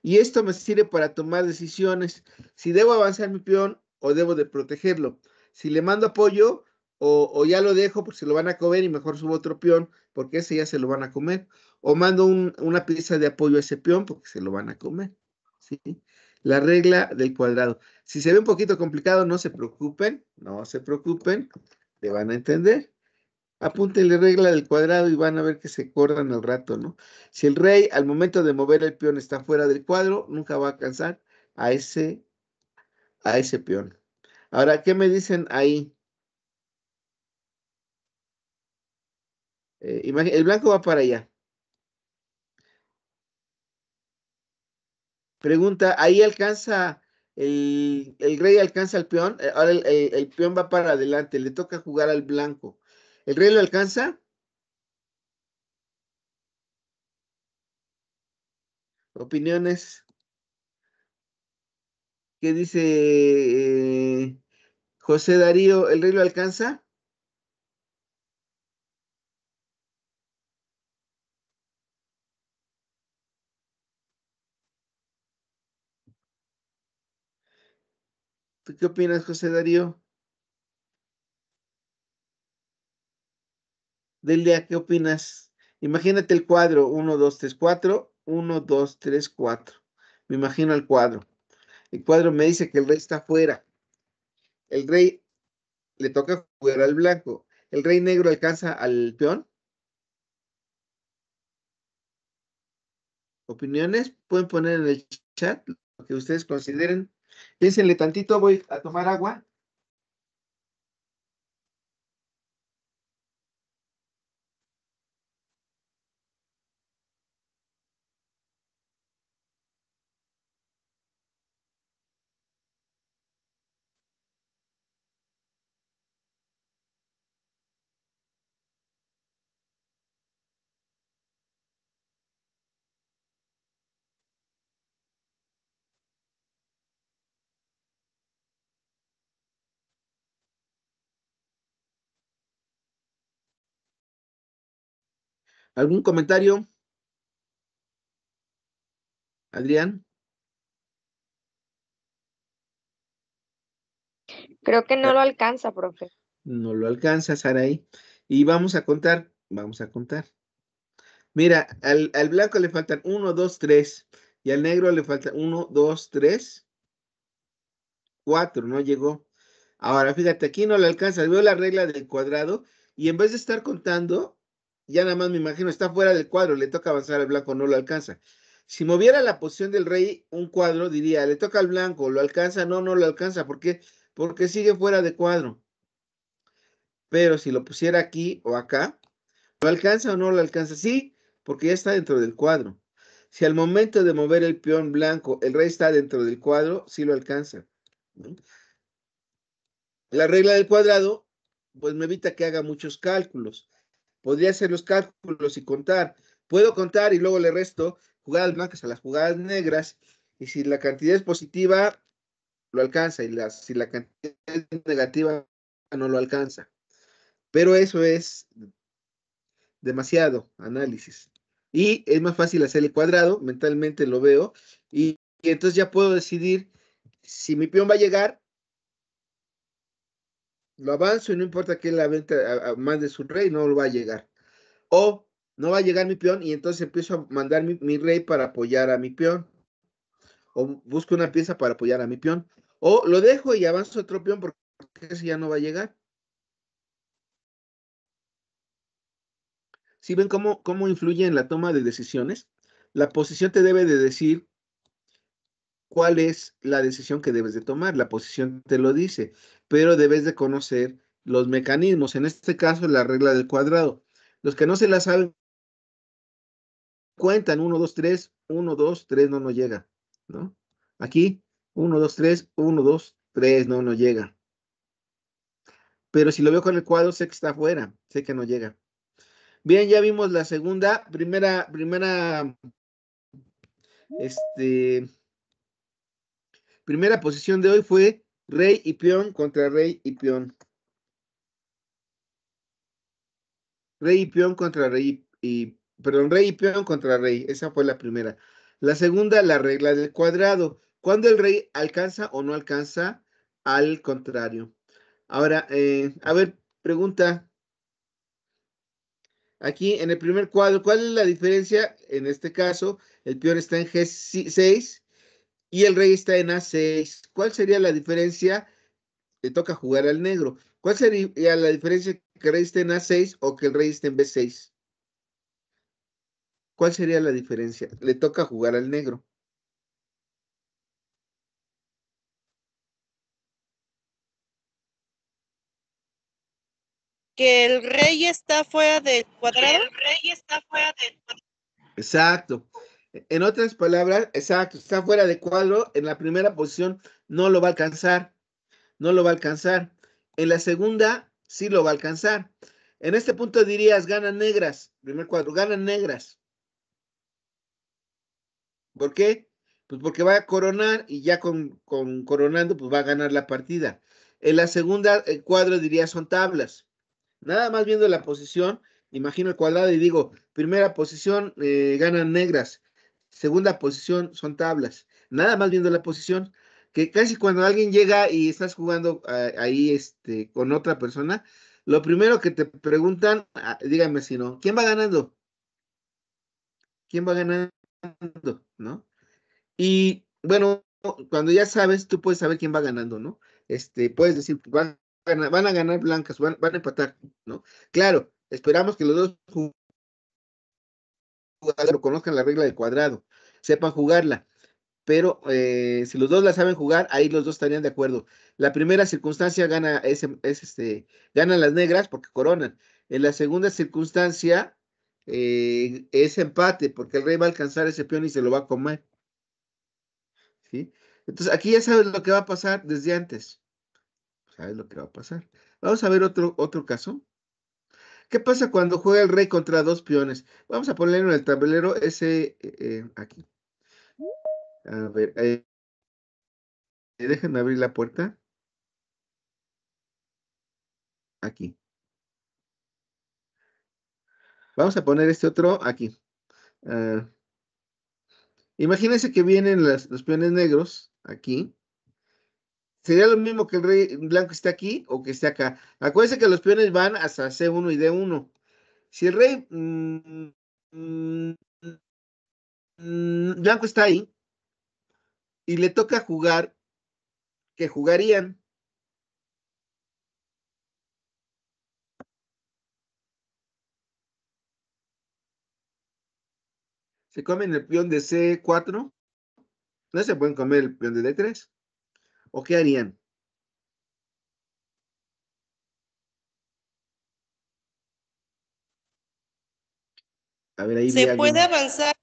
Y esto me sirve para tomar decisiones. Si debo avanzar mi peón o debo de protegerlo. Si le mando apoyo o, ya lo dejo porque se lo van a comer y mejor subo otro peón porque ese ya se lo van a comer. O mando una pieza de apoyo a ese peón porque se lo van a comer. ¿sí? la regla del cuadrado. Si se ve un poquito complicado, no se preocupen, no se preocupen, le van a entender. Apúntenle regla del cuadrado y van a ver que se acuerdan al rato, ¿no? Si el rey al momento de mover el peón está fuera del cuadro, nunca va a alcanzar a ese, a ese peón. Ahora, ¿qué me dicen ahí? Eh, el blanco va para allá. Pregunta, ¿ahí alcanza el, rey alcanza al peón? Eh, ahora el, peón va para adelante, le toca jugar al blanco. ¿El rey lo alcanza? Opiniones. ¿Qué dice eh, José Darío? ¿El rey lo alcanza? ¿Tú qué opinas, José Darío? Delia, ¿qué opinas? Imagínate el cuadro, 1, 2, 3, 4, 1, 2, 3, 4. Me imagino el cuadro. El cuadro me dice que el rey está afuera. El rey le toca jugar al blanco. ¿El rey negro alcanza al peón? ¿Opiniones? Pueden poner en el chat lo que ustedes consideren. Piénsenle tantito, voy a tomar agua. ¿Algún comentario? Adrián. Creo que no lo alcanza, profe. No lo alcanza, Saraí. Y vamos a contar, vamos a contar. Mira, al, blanco le faltan 1, 2, 3. Y al negro le falta uno, 2, 3, 4. No llegó. Ahora, fíjate, aquí no le alcanza. Veo la regla del cuadrado. Y en vez de estar contando, ya nada más me imagino, está fuera del cuadro, le toca avanzar al blanco, no lo alcanza. Si moviera la posición del rey un cuadro, diría, le toca al blanco, lo alcanza, no, no lo alcanza, ¿por qué? Porque sigue fuera de cuadro. Pero si lo pusiera aquí o acá, ¿lo alcanza o no lo alcanza? Sí, porque ya está dentro del cuadro. Si al momento de mover el peón blanco, el rey está dentro del cuadro, sí lo alcanza. La regla del cuadrado, pues me evita que haga muchos cálculos podría hacer los cálculos y contar. Puedo contar y luego le resto jugadas blancas a las jugadas negras y si la cantidad es positiva, lo alcanza y la, si la cantidad es negativa, no lo alcanza. Pero eso es demasiado análisis. Y es más fácil hacer el cuadrado, mentalmente lo veo, y entonces ya puedo decidir si mi peón va a llegar lo avanzo y no importa que la venta a, de mande su rey, no lo va a llegar. O no va a llegar mi peón y entonces empiezo a mandar mi, rey para apoyar a mi peón. O busco una pieza para apoyar a mi peón. O lo dejo y avanzo otro peón porque ese ya no va a llegar. Si ven cómo, cómo influye en la toma de decisiones? La posición te debe de decir cuál es la decisión que debes de tomar. La posición te lo dice, pero debes de conocer los mecanismos. En este caso, la regla del cuadrado. Los que no se la saben, cuentan 1, 2, 3, 1, 2, 3, no nos llega, ¿no? Aquí, 1, 2, 3, 1, 2, 3, no nos llega. Pero si lo veo con el cuadro, sé que está afuera, sé que no llega. Bien, ya vimos la segunda, primera, primera, este, Primera posición de hoy fue rey y peón contra rey y peón. Rey y peón contra rey y, perdón, rey y peón contra rey. Esa fue la primera. La segunda, la regla del cuadrado. Cuando el rey alcanza o no alcanza al contrario. Ahora, eh, a ver, pregunta. Aquí en el primer cuadro, ¿cuál es la diferencia? En este caso, el peón está en G6 y el rey está en A6. ¿Cuál sería la diferencia? Le toca jugar al negro. ¿Cuál sería la diferencia que el rey esté en A6 o que el rey esté en B6? ¿Cuál sería la diferencia? Le toca jugar al negro. Que el rey está fuera del cuadrado. el rey está fuera del cuadrado. Exacto. En otras palabras, exacto, está fuera de cuadro, en la primera posición no lo va a alcanzar, no lo va a alcanzar. En la segunda sí lo va a alcanzar. En este punto dirías, ganan negras, primer cuadro, ganan negras. ¿Por qué? Pues porque va a coronar y ya con, coronando, pues va a ganar la partida. En la segunda el cuadro diría son tablas. Nada más viendo la posición, imagino el cuadrado y digo, primera posición eh, ganan negras, Segunda posición son tablas. Nada más viendo la posición. Que casi cuando alguien llega y estás jugando eh, ahí este, con otra persona, lo primero que te preguntan, ah, dígame si no, ¿quién va ganando? ¿Quién va ganando? ¿No? Y bueno, cuando ya sabes, tú puedes saber quién va ganando, ¿no? Este, puedes decir, van, a ganar blancas, van, van a empatar, ¿no? Claro, esperamos que los dos conozcan la regla del cuadrado, sepan jugarla. Pero eh, si los dos la saben jugar, ahí los dos estarían de acuerdo. La primera circunstancia gana este, ganan las negras porque coronan. En la segunda circunstancia eh, es empate porque el rey va a alcanzar ese peón y se lo va a comer. ¿Sí? Entonces aquí ya sabes lo que va a pasar desde antes. Sabes lo que va a pasar. Vamos a ver otro, otro caso. ¿Qué pasa cuando juega el rey contra dos peones? Vamos a poner en el tablero ese eh, eh, aquí. A ver, eh, eh déjenme abrir la puerta. Aquí. Vamos a poner este otro aquí. Ah, imagínense que vienen los peones negros aquí ¿Sería lo mismo que el rey blanco esté aquí o que esté acá? Acuérdense que los peones van hasta C1 y D1. Si el rey mm, mm, blanco está ahí y le toca jugar, ¿qué jugarían. ¿Se comen el peón de C4? No se pueden comer el peón de D3. ¿O qué harían? A ver, ahí se puede avanzar.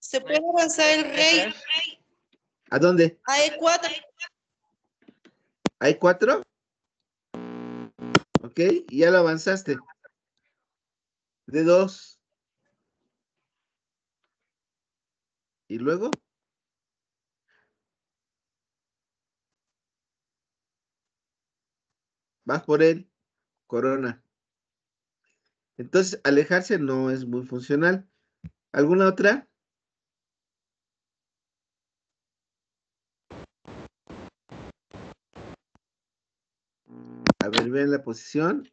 Se puede avanzar el rey, ¿A dónde? A E4. ¿A E4? Ok, ya lo avanzaste. De dos. ¿Y luego? vas por él, corona. Entonces, alejarse no es muy funcional. ¿Alguna otra? A ver, vean la posición.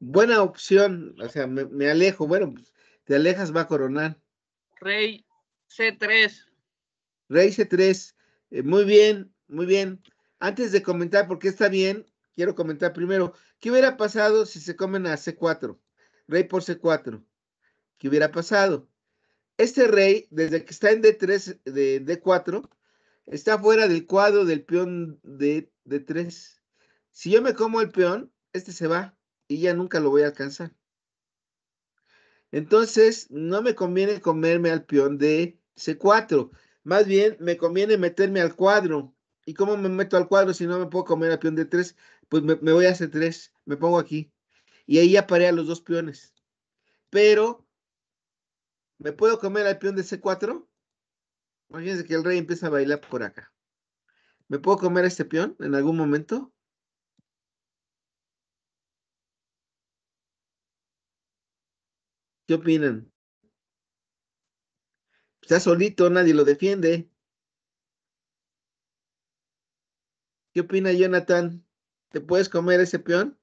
Buena opción, o sea, me, alejo. Bueno, pues, te alejas, va a coronar. Rey C3. Rey C3. Eh, muy bien, muy bien. Antes de comentar porque está bien, quiero comentar primero, ¿qué hubiera pasado si se comen a C4? Rey por C4. ¿Qué hubiera pasado? Este rey, desde que está en D3, de D4, está fuera del cuadro del peón de D3. Si yo me como el peón, este se va y ya nunca lo voy a alcanzar. Entonces, no me conviene comerme al peón de C4. Más bien, me conviene meterme al cuadro. ¿Y cómo me meto al cuadro si no me puedo comer al peón de 3? pues me, voy a C3, me pongo aquí. Y ahí ya paré a los dos peones. Pero, ¿me puedo comer al peón de C4? Imagínense que el rey empieza a bailar por acá. ¿Me puedo comer a este peón en algún momento? ¿Qué opinan? Está solito, nadie lo defiende. ¿Qué opina Jonathan? ¿Te puedes comer ese peón?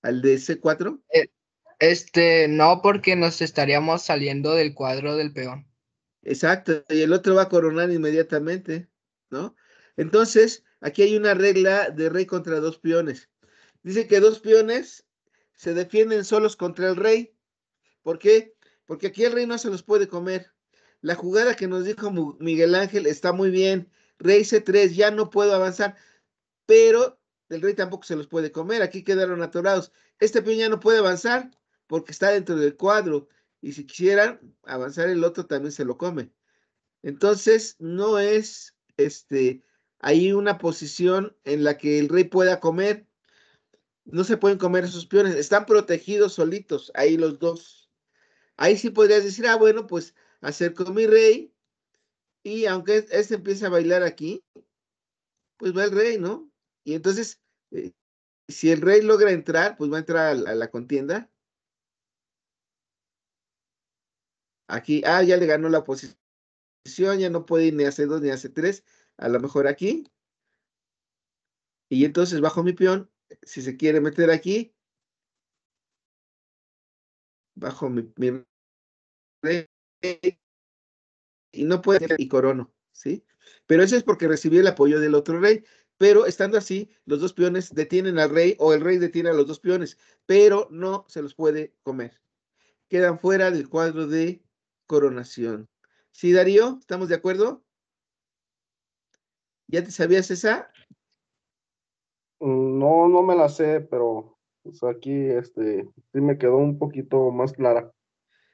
¿Al de C4? Eh, este, no, porque nos estaríamos saliendo del cuadro del peón. Exacto, y el otro va a coronar inmediatamente, ¿no? Entonces, aquí hay una regla de rey contra dos peones. Dice que dos peones se defienden solos contra el rey. ¿Por qué? Porque aquí el rey no se los puede comer. La jugada que nos dijo Miguel Ángel está muy bien rey C3, ya no puedo avanzar, pero el rey tampoco se los puede comer, aquí quedaron atorados. Este peón ya no puede avanzar porque está dentro del cuadro y si quisieran avanzar el otro también se lo come. Entonces, no es este ahí una posición en la que el rey pueda comer. No se pueden comer esos peones, están protegidos solitos, ahí los dos. Ahí sí podrías decir, ah, bueno, pues acerco mi rey, y aunque este empieza a bailar aquí, pues va el rey, ¿no? Y entonces, eh, si el rey logra entrar, pues va a entrar a la, contienda. Aquí, ah, ya le ganó la posición, ya no puede ir ni hacer dos ni c tres, a lo mejor aquí. Y entonces bajo mi peón, si se quiere meter aquí, bajo mi, mi rey, y no puede y corono, ¿sí? Pero eso es porque recibió el apoyo del otro rey. Pero estando así, los dos peones detienen al rey o el rey detiene a los dos peones, pero no se los puede comer. Quedan fuera del cuadro de coronación. ¿Sí, Darío? ¿Estamos de acuerdo? ¿Ya te sabías esa? Mm, no, no me la sé, pero pues, aquí este, sí me quedó un poquito más clara.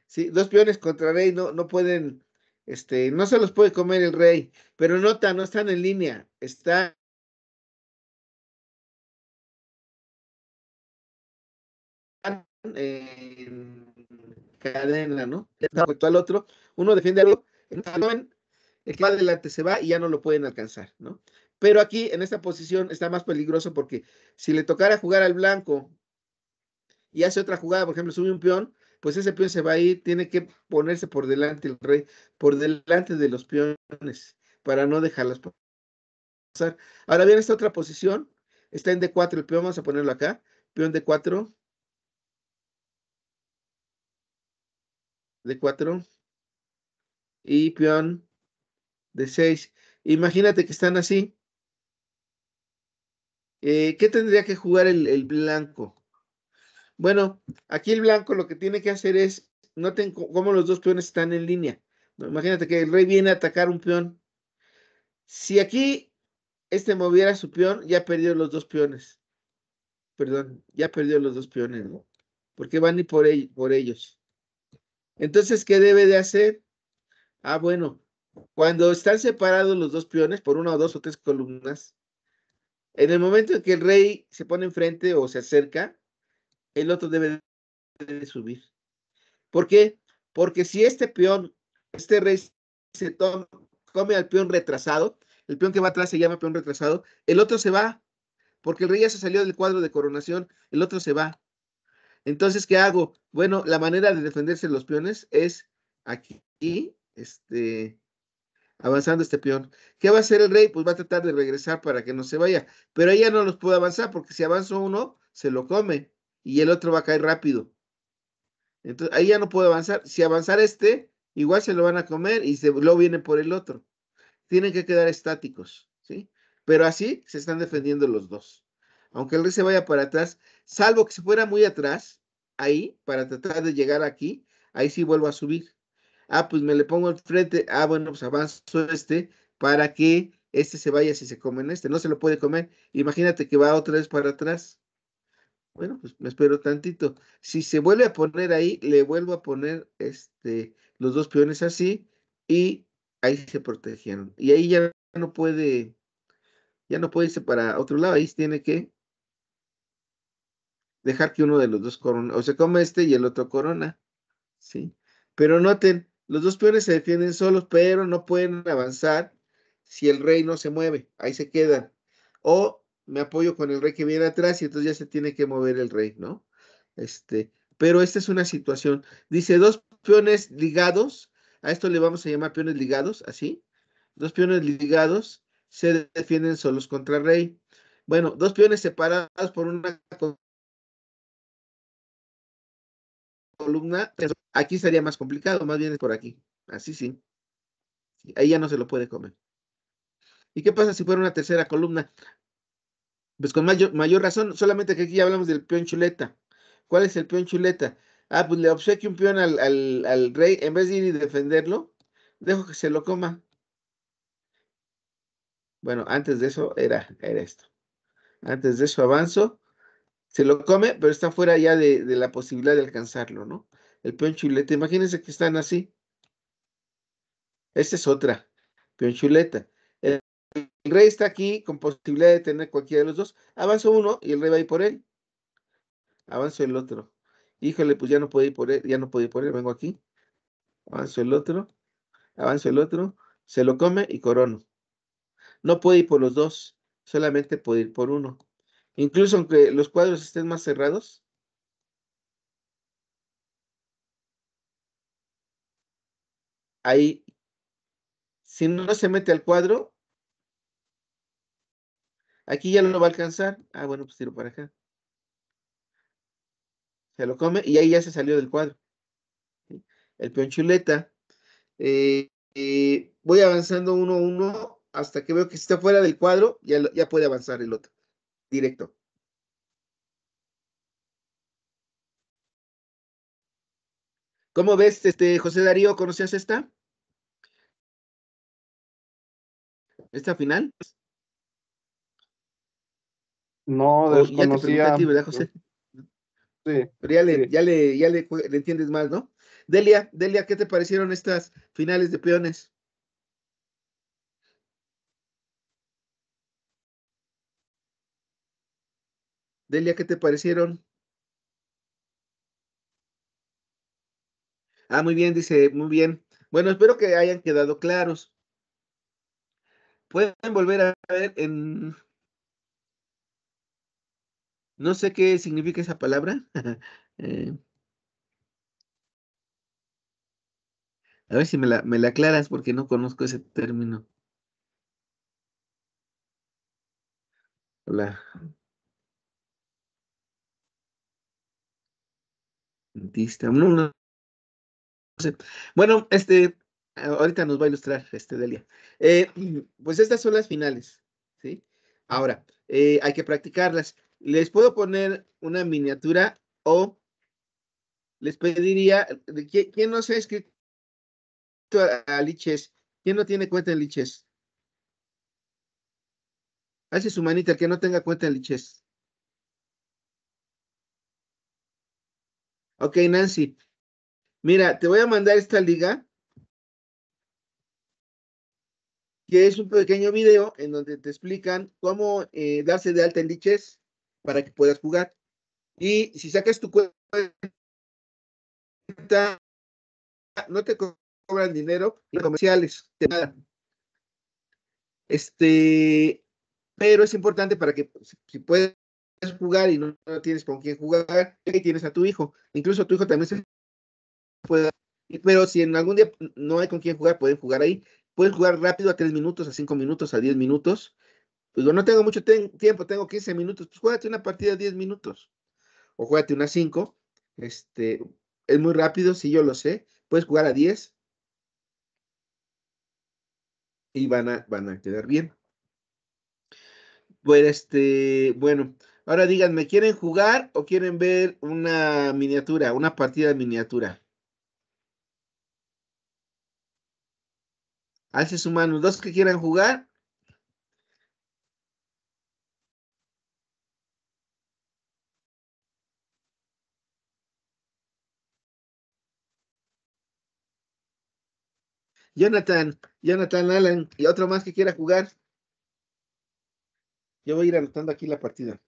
Sí, dos peones contra rey no, no pueden este, no se los puede comer el rey, pero nota, no están en línea, están en cadena, ¿no? al otro, uno defiende algo, el que adelante se va y ya no lo pueden alcanzar, ¿no? Pero aquí, en esta posición, está más peligroso porque si le tocara jugar al blanco y hace otra jugada, por ejemplo, sube un peón, pues ese peón se va a ir, tiene que ponerse por delante el rey, por delante de los peones, para no dejarlas pasar. Ahora bien, esta otra posición está en D4, el peón, vamos a ponerlo acá, peón D4. D4 y peón de 6 Imagínate que están así. Eh, ¿Qué tendría que jugar el blanco? Bueno, aquí el blanco lo que tiene que hacer es, noten cómo los dos peones están en línea. Imagínate que el rey viene a atacar un peón. Si aquí este moviera su peón, ya perdió los dos peones. Perdón, ya perdió los dos peones, Porque van y por, por ellos. Entonces, ¿qué debe de hacer? Ah, bueno, cuando están separados los dos peones por una o dos o tres columnas, en el momento en que el rey se pone enfrente o se acerca, el otro debe subir. ¿Por qué? Porque si este peón, este rey se come al peón retrasado, el peón que va atrás se llama peón retrasado, el otro se va, porque el rey ya se salió del cuadro de coronación, el otro se va. Entonces, ¿qué hago? Bueno, la manera de defenderse los peones es aquí, este, avanzando este peón. ¿Qué va a hacer el rey? Pues va a tratar de regresar para que no se vaya, pero ella no los puede avanzar, porque si avanza uno, se lo come y el otro va a caer rápido. Entonces ahí ya no puede avanzar. Si avanzar este, igual se lo van a comer y se, luego viene por el otro. Tienen que quedar estáticos, ¿sí? Pero así se están defendiendo los dos. Aunque el rey se vaya para atrás, salvo que se fuera muy atrás, ahí, para tratar de llegar aquí, ahí sí vuelvo a subir. Ah, pues me le pongo al frente. Ah, bueno, pues avanzo este para que este se vaya si se comen este. No se lo puede comer. Imagínate que va otra vez para atrás. Bueno, pues me espero tantito. Si se vuelve a poner ahí, le vuelvo a poner este, los dos peones así y ahí se protegieron. Y ahí ya no puede, ya no puede irse para otro lado, ahí tiene que dejar que uno de los dos corona, o se come este y el otro corona, ¿sí? Pero noten, los dos peones se defienden solos, pero no pueden avanzar si el rey no se mueve, ahí se quedan. O me apoyo con el rey que viene atrás y entonces ya se tiene que mover el rey, ¿no? Este, pero esta es una situación. Dice, dos peones ligados, a esto le vamos a llamar peones ligados, así. Dos peones ligados se defienden solos contra el rey. Bueno, dos peones separados por una columna, aquí estaría más complicado, más bien es por aquí. Así sí. Ahí ya no se lo puede comer. ¿Y qué pasa si fuera una tercera columna? Pues con mayor, razón, solamente que aquí hablamos del peón chuleta. ¿Cuál es el peón chuleta? Ah, pues le obsequio un peón al, rey, en vez de ir y defenderlo, dejo que se lo coma. Bueno, antes de eso era, esto. Antes de eso avanzo, se lo come, pero está fuera ya de, de la posibilidad de alcanzarlo, ¿no? El peón chuleta, imagínense que están así. Esta es otra, peón chuleta. El rey está aquí con posibilidad de tener cualquiera de los dos. Avanzo uno y el rey va a ir por él. Avanzo el otro. Híjole, pues ya no puede ir por él, ya no puede ir por él, vengo aquí. Avanzo el otro, avanzo el otro, se lo come y corono. No puede ir por los dos, solamente puede ir por uno. Incluso aunque los cuadros estén más cerrados, ahí, si no se mete al cuadro, Aquí ya no lo va a alcanzar. Ah, bueno, pues tiro para acá. Se lo come y ahí ya se salió del cuadro. El peón chuleta. Eh, eh, voy avanzando uno a uno hasta que veo que está fuera del cuadro, ya, ya puede avanzar el otro. Directo. ¿Cómo ves, este, José Darío? ¿Conocías esta? ¿Esta final? No, desconocía. José? Sí. Pero ya, le, ya, le, entiendes más, ¿no? Delia, Delia, ¿qué te parecieron estas finales de peones? Delia, ¿qué te parecieron? Ah, muy bien, dice, muy bien. Bueno, espero que hayan quedado claros. Pueden volver a ver en no sé qué significa esa palabra. Eh, a ver si me la, aclaras porque no conozco ese término. Hola. Bueno, este, ahorita nos va a ilustrar este Delia. Eh, pues estas son las finales, ¿sí? Ahora, eh, hay que practicarlas. Les puedo poner una miniatura o les pediría, ¿quién no se ha escrito a, Liches? ¿Quién no tiene cuenta en Liches? Hace su manita, el que no tenga cuenta en Liches. Ok, Nancy. Mira, te voy a mandar esta liga, que es un pequeño video en donde te explican cómo eh, darse de alta en Liches para que puedas jugar. Y si sacas tu cuenta, no te cobran dinero, comerciales, te nada. Este, pero es importante para que pues, si puedes jugar y no, tienes con quién jugar, que tienes a tu hijo. Incluso tu hijo también se puede. Pero si en algún día no hay con quién jugar, pueden jugar ahí. Puedes jugar rápido a tres minutos, a cinco minutos, a diez minutos. Digo, pues, no tengo mucho tiempo, tengo 15 minutos. Pues juégate una partida de 10 minutos. O juégate una 5. Este, es muy rápido, sí, yo lo sé. Puedes jugar a 10. Y van a, van a quedar bien. Bueno, pues, este, bueno, ahora díganme, ¿quieren jugar o quieren ver una miniatura, una partida de miniatura? Alce su mano, dos que quieran jugar Jonathan, Jonathan Allen y otro más que quiera jugar. Yo voy a ir anotando aquí la partida.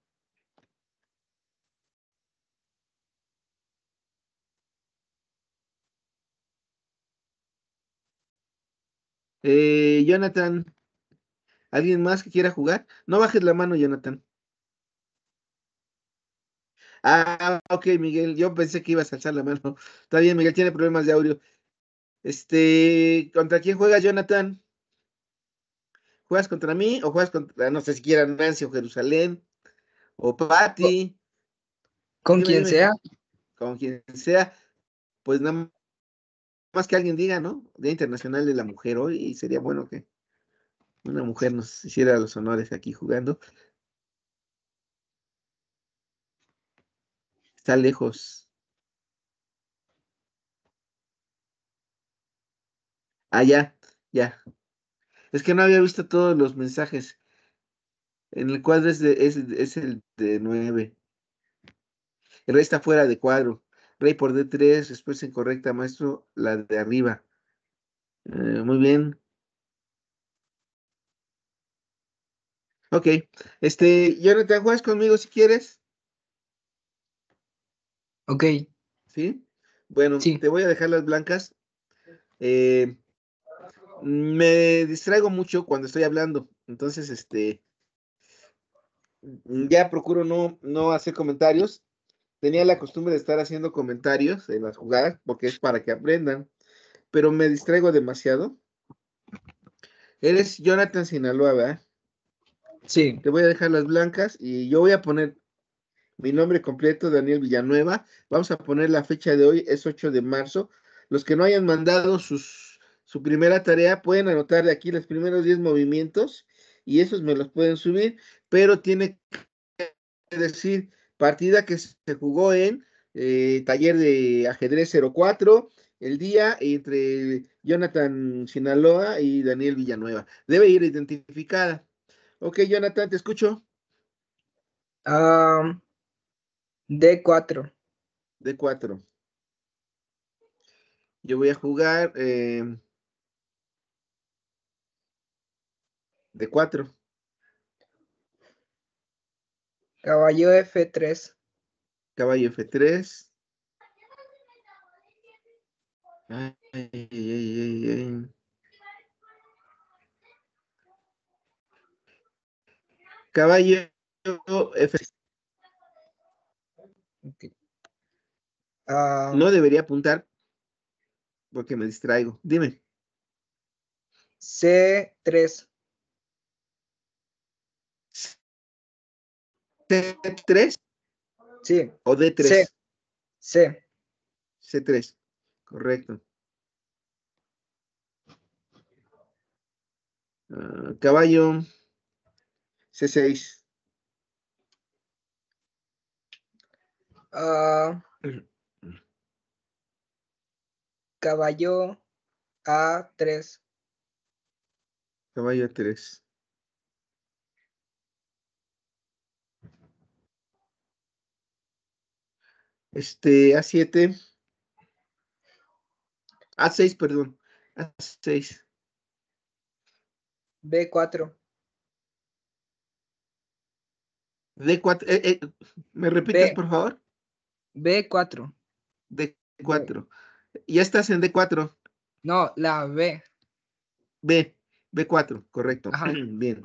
Eh, Jonathan, ¿alguien más que quiera jugar? No bajes la mano, Jonathan. Ah, ok, Miguel, yo pensé que ibas a alzar la mano. Está bien, Miguel, tiene problemas de audio. Este, ¿contra quién juega Jonathan? ¿Juegas contra mí o juegas contra, no sé si quieran Nancy o Jerusalén o Patty? Con, quien sea. Con quien sea. Pues nada más que alguien diga, ¿no? Día Internacional de la Mujer hoy y sería bueno que una mujer nos hiciera los honores aquí jugando. Está lejos Ah, ya, ya. Es que no había visto todos los mensajes. En el cuadro es, es, el de 9. El rey está fuera de cuadro. Rey por D3, respuesta incorrecta, maestro, la de arriba. Eh, muy bien. Ok. Este, te juegas conmigo si quieres. Ok. ¿Sí? Bueno, te voy a dejar las blancas. Eh, me distraigo mucho cuando estoy hablando. Entonces, este, ya procuro no, no hacer comentarios. Tenía la costumbre de estar haciendo comentarios en las jugadas porque es para que aprendan, pero me distraigo demasiado. Eres Jonathan Sinaloa, ¿verdad? Sí. Te voy a dejar las blancas y yo voy a poner mi nombre completo, Daniel Villanueva. Vamos a poner la fecha de hoy, es 8 de marzo. Los que no hayan mandado sus su primera tarea, pueden anotar de aquí los primeros 10 movimientos y esos me los pueden subir, pero tiene que decir partida que se jugó en eh, taller de ajedrez 04, el día entre Jonathan Sinaloa y Daniel Villanueva. Debe ir identificada. Ok, Jonathan, te escucho. D4. D4. Yo voy a jugar eh, de 4. Caballo F3. Caballo F3. Ay, Caballo F3. Okay. Uh, no debería apuntar porque me distraigo. Dime. C3. C3. Sí. ¿O D3? C. C. 3 correcto. Ah, caballo C6. Ah, caballo A3. Caballo A3. Este, A7. A6, perdón. A6. B4. D4. ¿Me repites, por favor? B4. D4. Ya estás en D4. No, la B. B. B4, correcto. Ajá. Bien.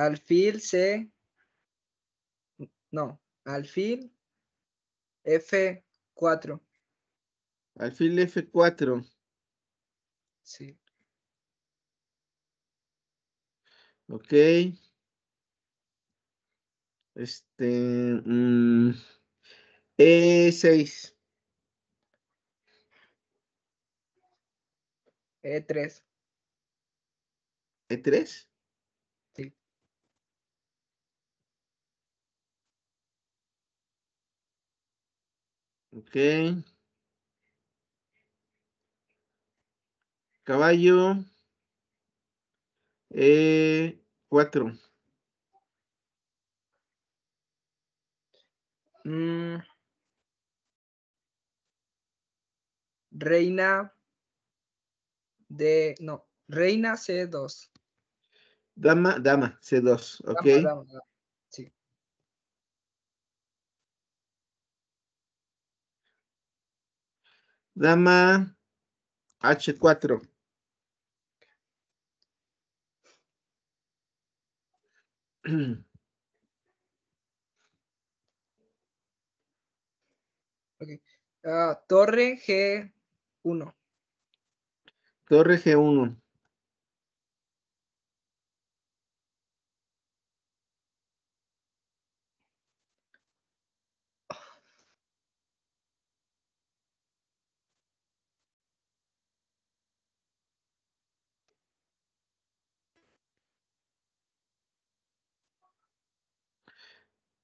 alfil C, no, alfil F4. Alfil F4. Sí. Ok. Este. Mm, E6. E3. ¿E3? Caballo. Eh, cuatro. Mm. Reina de no, reina C2. Dama, dama, C2, ok. Dama, dama, dama. Dama H4. Okay. Uh, torre G1. Torre G1.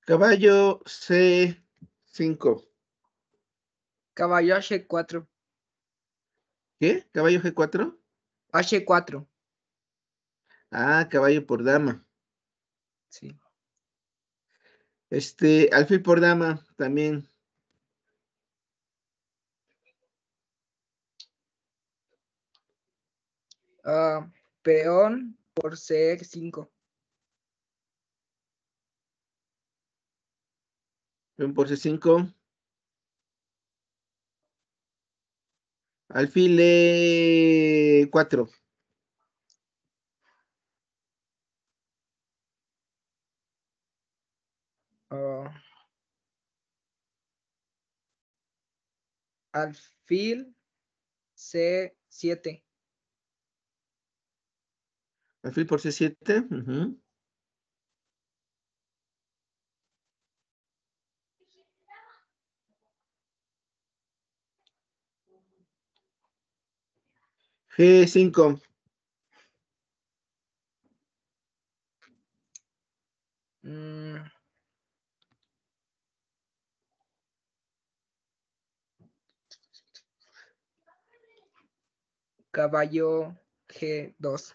Caballo C5. Caballo H4. ¿Qué? ¿Caballo G4? H4. Ah, caballo por dama. Sí. Este, alfil por dama también. Ah, peón por C5. Un por C5. Alfil E4. Uh, ah. alfil C7. Alfil por C7. G5. Mm. Caballo G2.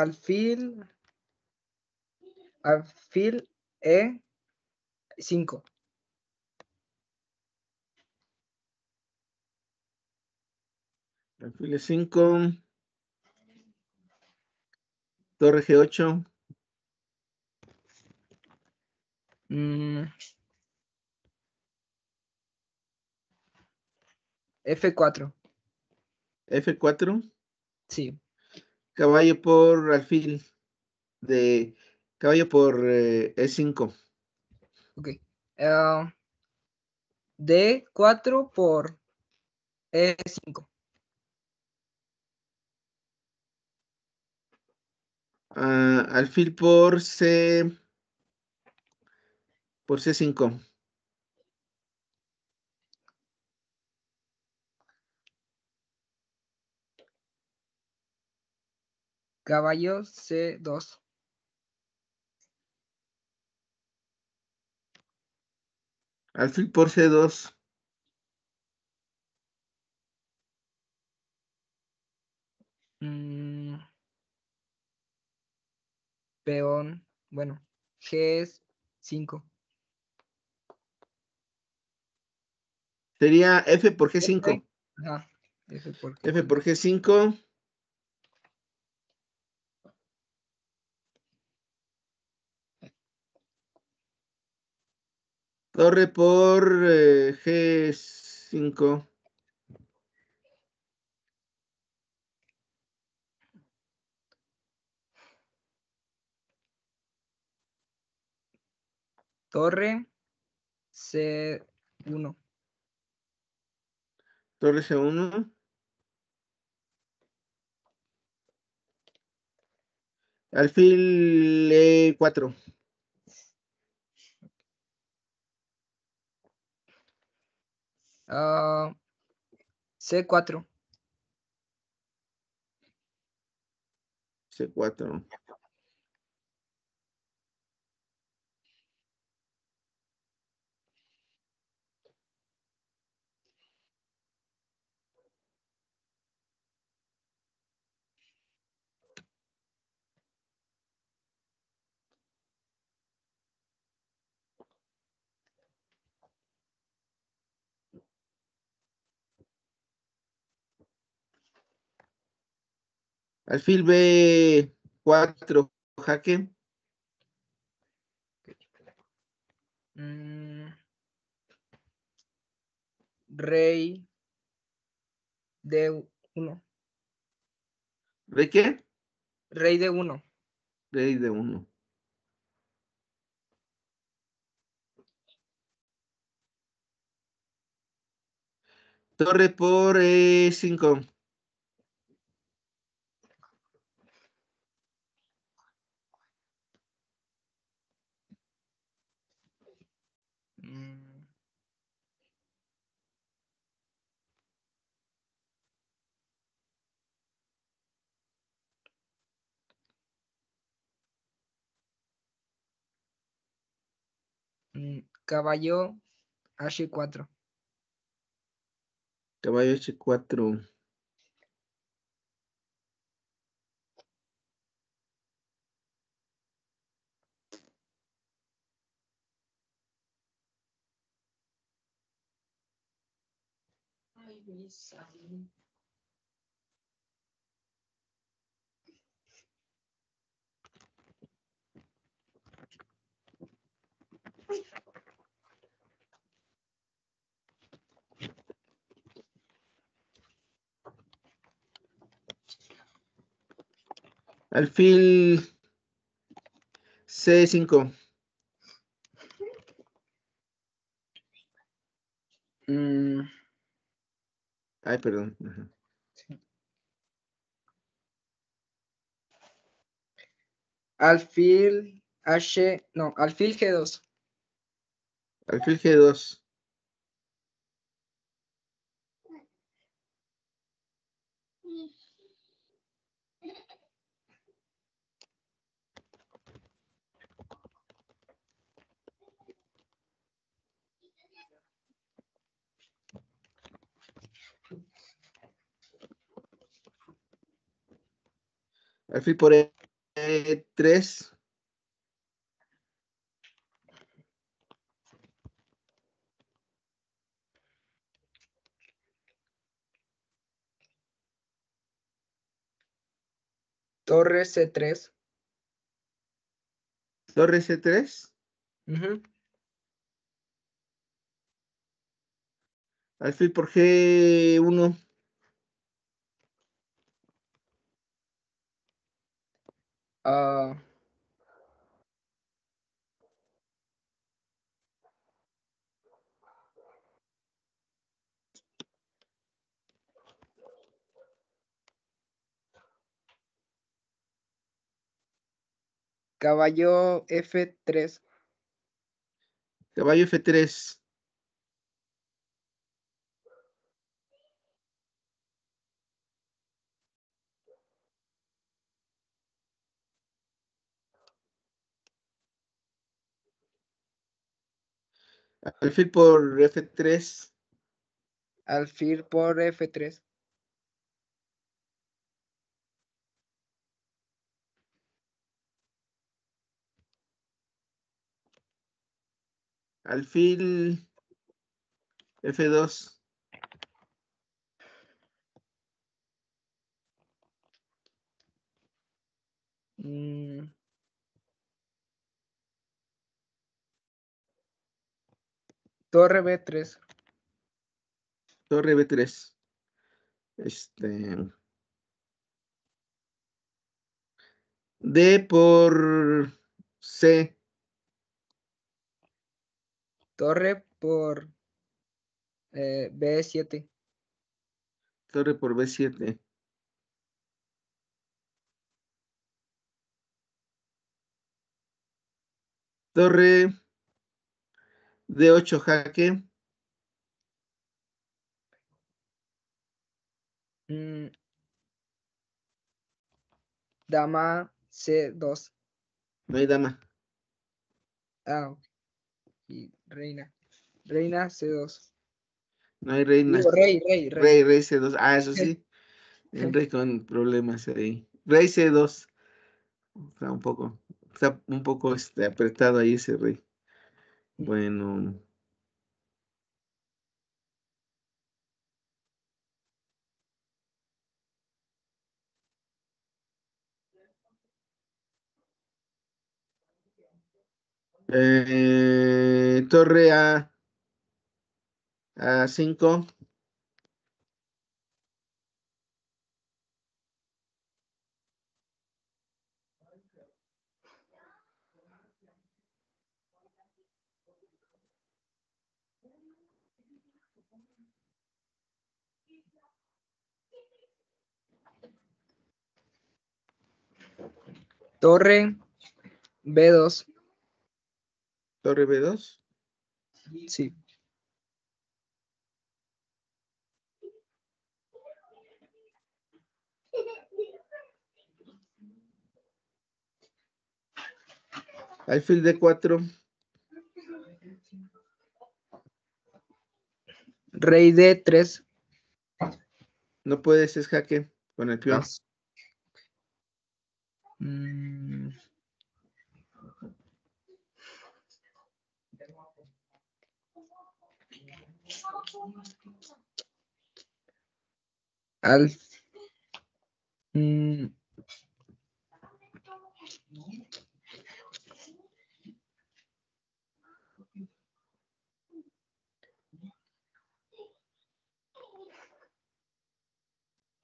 alfil, alfil E5. Alfil E5. Torre G8. F4. F4. Sí caballo por alfil de caballo por E5. Eh, ok. Ah, D4 por E5. Uh, ah, alfil por C por C5. Caballo C2. Alfil por C2. Mm. Peón, bueno, G 5. Sería F por 5 F por G5. F por G5. Torre por eh, G5. Torre C1. Torre C1. Alfil E4. C4. Ah, C4. Alfil B4, jaque. Mm. Rey de 1. ¿Rey qué? Rey de 1. Rey de 1. Torre por e eh, 5. Mm, caballo H4. Caballo H4. Ay, Alfil C5. Mm. Ay, perdón. Ajá. Sí. Alfil H, no, alfil G2. Alfil G2. Alfil por E3. Torre C3. Torre C3. Uh Alfil por G1. Uh, Caballo F3. Caballo F3. Alfil por F3. Alfil por F3. Alfil F2. Torre B3. Torre B3. Este. D por C. Torre por eh, B7. Torre por B7. Torre D8 jaque. Mm. Dama C2. No hay dama. Ah, Y reina. Reina C2. No hay reina. rey, rey, rey. Rey, rey C2. Ah, eso sí. El rey con problemas ahí. Rey C2. Está un poco, está un poco este, apretado ahí ese rey. Bueno. Eh, torre A. A5. Torre B2. ¿Torre B2? Sí. Alfil D4. Rey D3. No puedes, es jaque con el peón. Mm. Mm.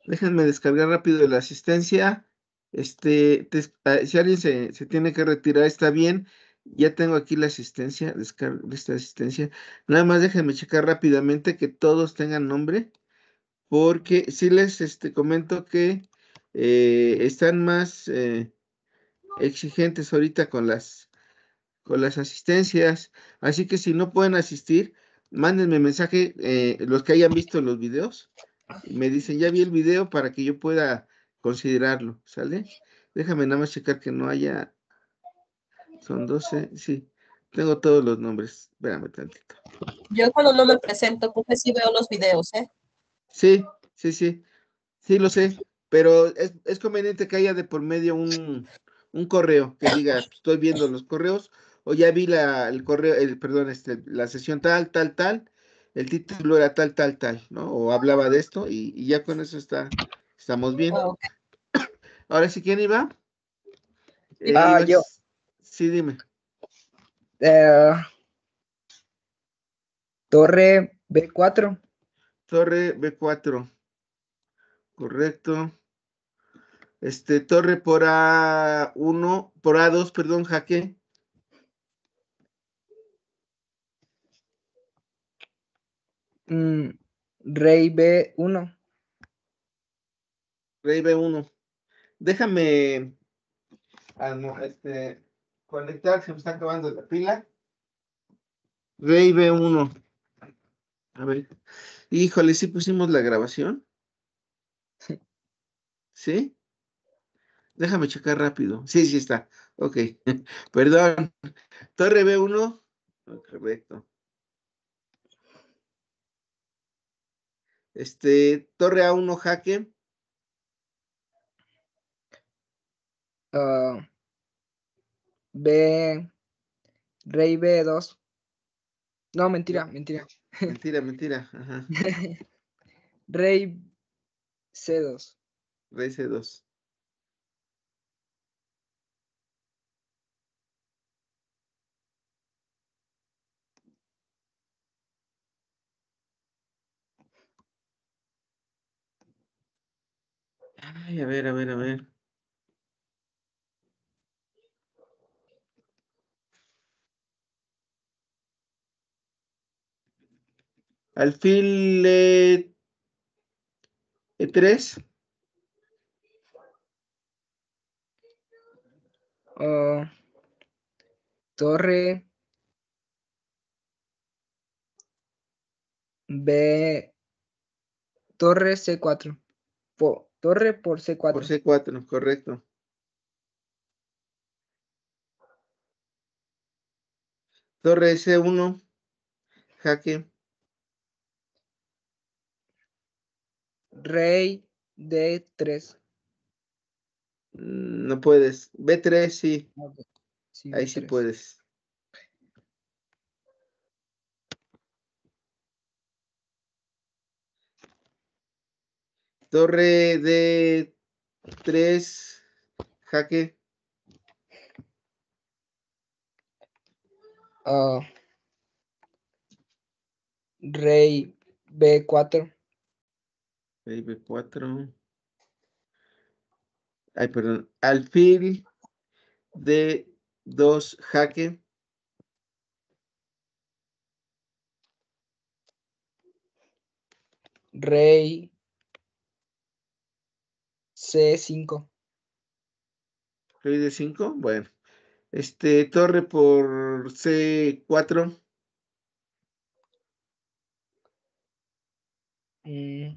Déjenme descargar rápido la asistencia. Este, ah, si alguien se, tiene que retirar, está bien. Ya tengo aquí la asistencia, descargo esta asistencia. Nada más déjenme checar rápidamente que todos tengan nombre, porque si les este, comento que eh, están más eh, exigentes ahorita con las, con las asistencias. Así que si no pueden asistir, mándenme mensaje eh, los que hayan visto los videos. Me dicen, ya vi el video para que yo pueda considerarlo, ¿sale? Déjame nada más checar que no haya, son 12, sí, tengo todos los nombres, espérame tantito. Yo cuando no me presento, porque sí veo los videos, ¿eh? Sí, sí, sí, sí lo sé, pero es, conveniente que haya de por medio un, correo que diga, estoy viendo los correos, o ya vi el correo, perdón, este, la sesión tal, tal, tal, el título era tal, tal, tal, ¿no? O hablaba de esto y ya con eso está ¿Estamos bien? Oh, Ahora sí, ¿quién iba? Eh, ah, yo. Sí, dime. Eh, torre B4. Torre B4. Correcto. Este, torre por A1, por A2, perdón, jaque. Mm, rey B1. Rey b 1. Déjame. Ah, este. Conectar, se me está acabando la pila. Rey b 1. A ver. Híjole, sí pusimos la grabación. Sí. ¿Sí? Déjame checar rápido. Sí, sí está. Ok. Perdón. Torre B1. correcto. Ah, este, Torre A1 jaque. Ah, B, Rey B2. No, mentira, mentira. Mentira, mentira. Rey C2. Rey C2. Ay, a ver, a ver, a ver. Alfil E3. Eh, e torre B torre C4 torre por C4 por C4 correcto torre C1 jaque Rey D3. Mm, no puedes. B3 sí. Ahí b sí puedes. Torre D3. Jaque. Uh, rey B4 b 4. Ay, perdón. Alfil de 2 jaque. Rey C5. Rey de 5, bueno. Este, torre por C4. Eh,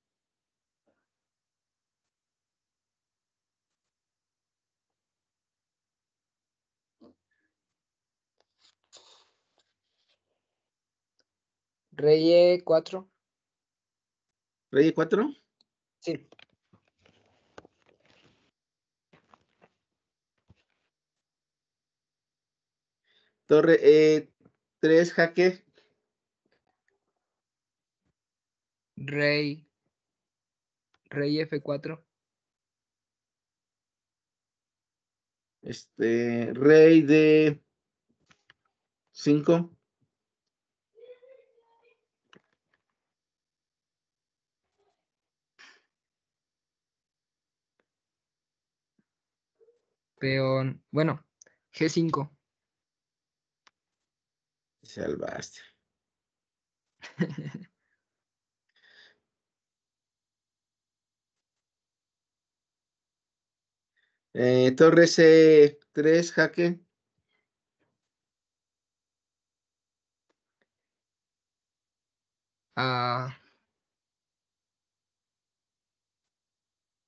Rey e 4. Rey e 4? Sí. Torre E3, eh, jaque. Rey. Rey F4. Este, rey de 5. peón, bueno, G5. Salvaste. eh, torre C3, jaque. Ah,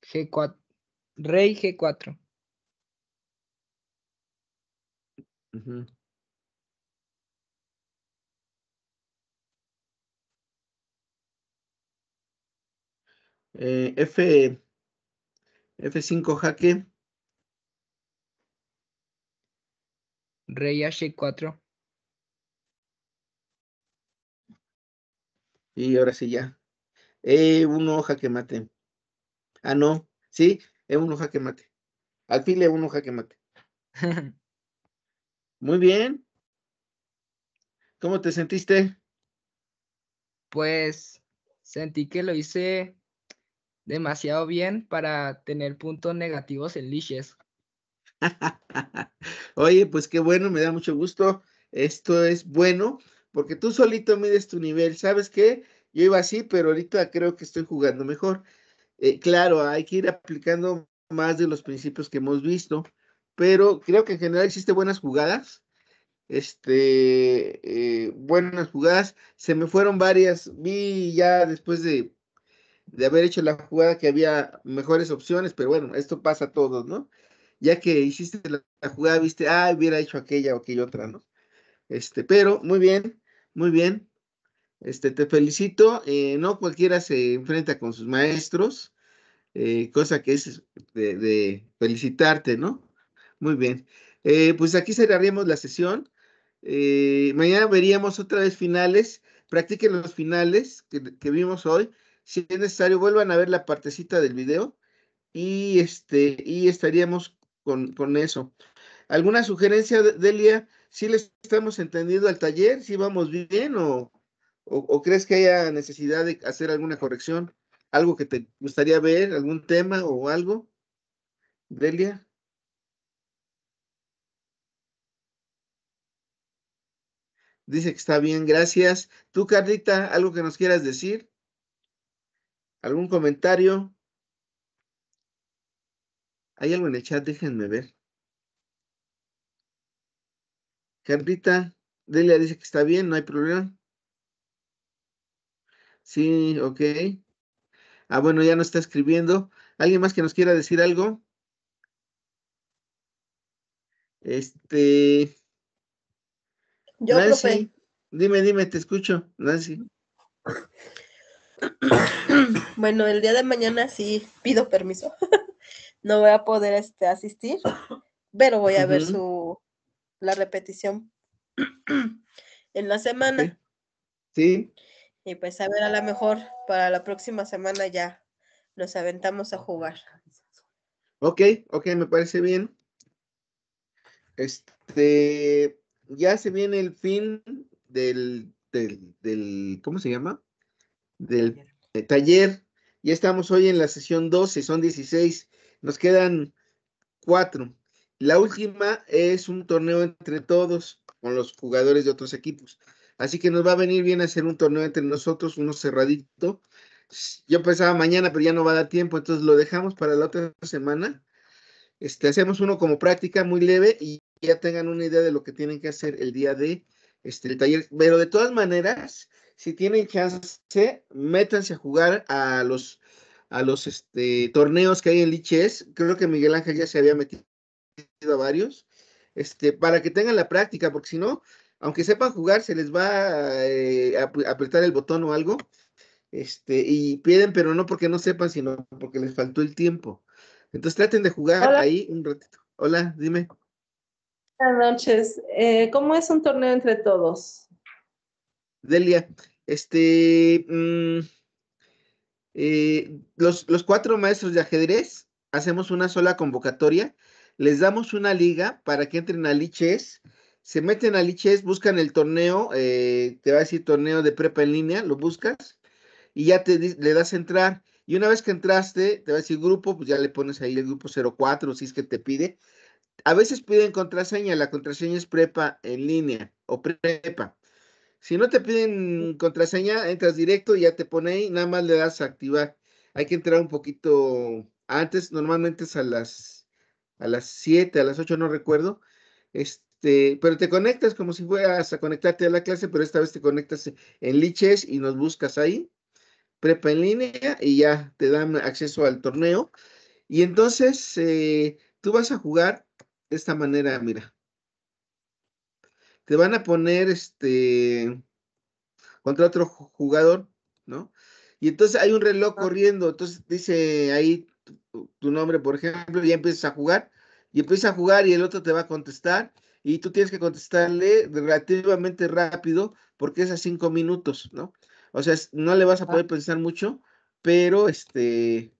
G4, rey G4. mhm F, F5 jaque, Rey H4. y ahora sí ya. E1 jaque mate. Ah, no, sí, E1 jaque mate. Alfil E1 jaque mate. Muy bien. ¿Cómo te sentiste? Pues sentí que lo hice demasiado bien para tener puntos negativos en liches. Oye, pues qué bueno, me da mucho gusto. Esto es bueno porque tú solito mides tu nivel. ¿Sabes qué? Yo iba así, pero ahorita creo que estoy jugando mejor. Eh, claro, hay que ir aplicando más de los principios que hemos visto pero creo que en general hiciste buenas jugadas. Este, eh, buenas jugadas. Se me fueron varias. Vi ya después de, de haber hecho la jugada que había mejores opciones, pero bueno, esto pasa a todos, ¿no? Ya que hiciste la, jugada, viste, ah, hubiera hecho aquella o aquella otra, ¿no? Este, pero muy bien, muy bien. Este, te felicito. Eh, no cualquiera se enfrenta con sus maestros, eh, cosa que es de felicitarte, ¿no? Muy bien. Eh, pues aquí cerraríamos la sesión. Eh, mañana veríamos otra vez finales. Practiquen los finales que, vimos hoy. Si es necesario, vuelvan a ver la partecita del video y, este, y estaríamos con, eso. ¿Alguna sugerencia, Delia? ¿Si les estamos entendiendo al taller? ¿Si vamos bien o, crees que haya necesidad de hacer alguna corrección? ¿Algo que te gustaría ver? ¿Algún tema o algo? Delia. Dice que está bien, gracias. Tú, Carlita, algo que nos quieras decir? ¿Algún comentario? ¿Hay algo en el chat? Déjenme ver. Carlita, Delia dice que está bien, no hay problema. Sí, ok. Ah, bueno, ya no está escribiendo. ¿Alguien más que nos quiera decir algo? Este, yo, Nancy, Dime, dime, te escucho, Nancy. Bueno, el día de mañana sí pido permiso. no voy a poder este, asistir, pero voy a ver su la repetición en la semana. Sí. Y pues a ver, a lo mejor para la próxima semana ya nos aventamos a jugar. Ok, ok, me parece bien. Este, ya se viene el fin del, del, ¿cómo se llama? Del eh, taller. Ya estamos hoy en la sesión 12, son 16. Nos quedan cuatro. La última es un torneo entre todos con los jugadores de otros equipos. Así que nos va a venir bien hacer un torneo entre nosotros, uno cerradito. Yo pensaba mañana, pero ya no va a dar tiempo, entonces lo dejamos para la otra semana. Este, hacemos uno como práctica muy leve y ya tengan una idea de lo que tienen que hacer el día de este, el taller. Pero de todas maneras, si tienen chance, métanse a jugar a los, a los este, torneos que hay en Liches. Creo que Miguel Ángel ya se había metido a varios. Este, para que tengan la práctica, porque si no, aunque sepan jugar, se les va eh, a, apretar el botón o algo. Este, y piden, pero no porque no sepan, sino porque les faltó el tiempo. Entonces traten de jugar ahí un ratito. Hola, dime. Buenas noches. Eh, ¿Cómo es un torneo entre todos? Delia, este, mm, eh, los, cuatro maestros de ajedrez hacemos una sola convocatoria, les damos una liga para que entren a Liches, se meten a Liches, buscan el torneo, eh, te va a decir torneo de prepa en línea, lo buscas y ya te le das a entrar. Y una vez que entraste, te va a decir grupo, pues ya le pones ahí el grupo 04, si es que te pide, a veces piden contraseña, la contraseña es prepa en línea o prepa. Si no te piden contraseña, entras directo y ya te pone ahí, nada más le das a activar. Hay que entrar un poquito antes, normalmente es a las a las 7, a las 8, no recuerdo. Este, pero te conectas como si fueras a conectarte a la clase, pero esta vez te conectas en Liches y nos buscas ahí. Prepa en línea y ya te dan acceso al torneo. Y entonces eh, tú vas a jugar de esta manera, mira. Te van a poner este contra otro jugador, ¿no? Y entonces hay un reloj ah. corriendo, entonces dice ahí tu, nombre, por ejemplo, y ya empiezas a jugar, y empiezas a jugar y el otro te va a contestar, y tú tienes que contestarle relativamente rápido, porque es a cinco minutos, ¿no? O sea, no le vas a poder pensar mucho, pero este,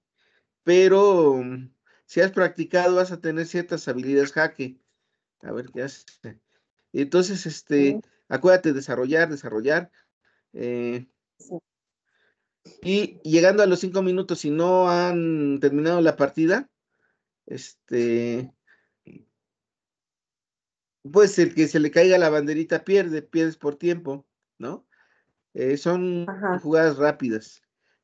pero si has practicado, vas a tener ciertas habilidades jaque. A ver qué hace. Entonces, este, acuérdate, desarrollar, desarrollar. Eh, y llegando a los cinco minutos, si no han terminado la partida, este, pues el que se le caiga la banderita pierde, pierdes por tiempo, ¿no? Eh, son jugadas rápidas,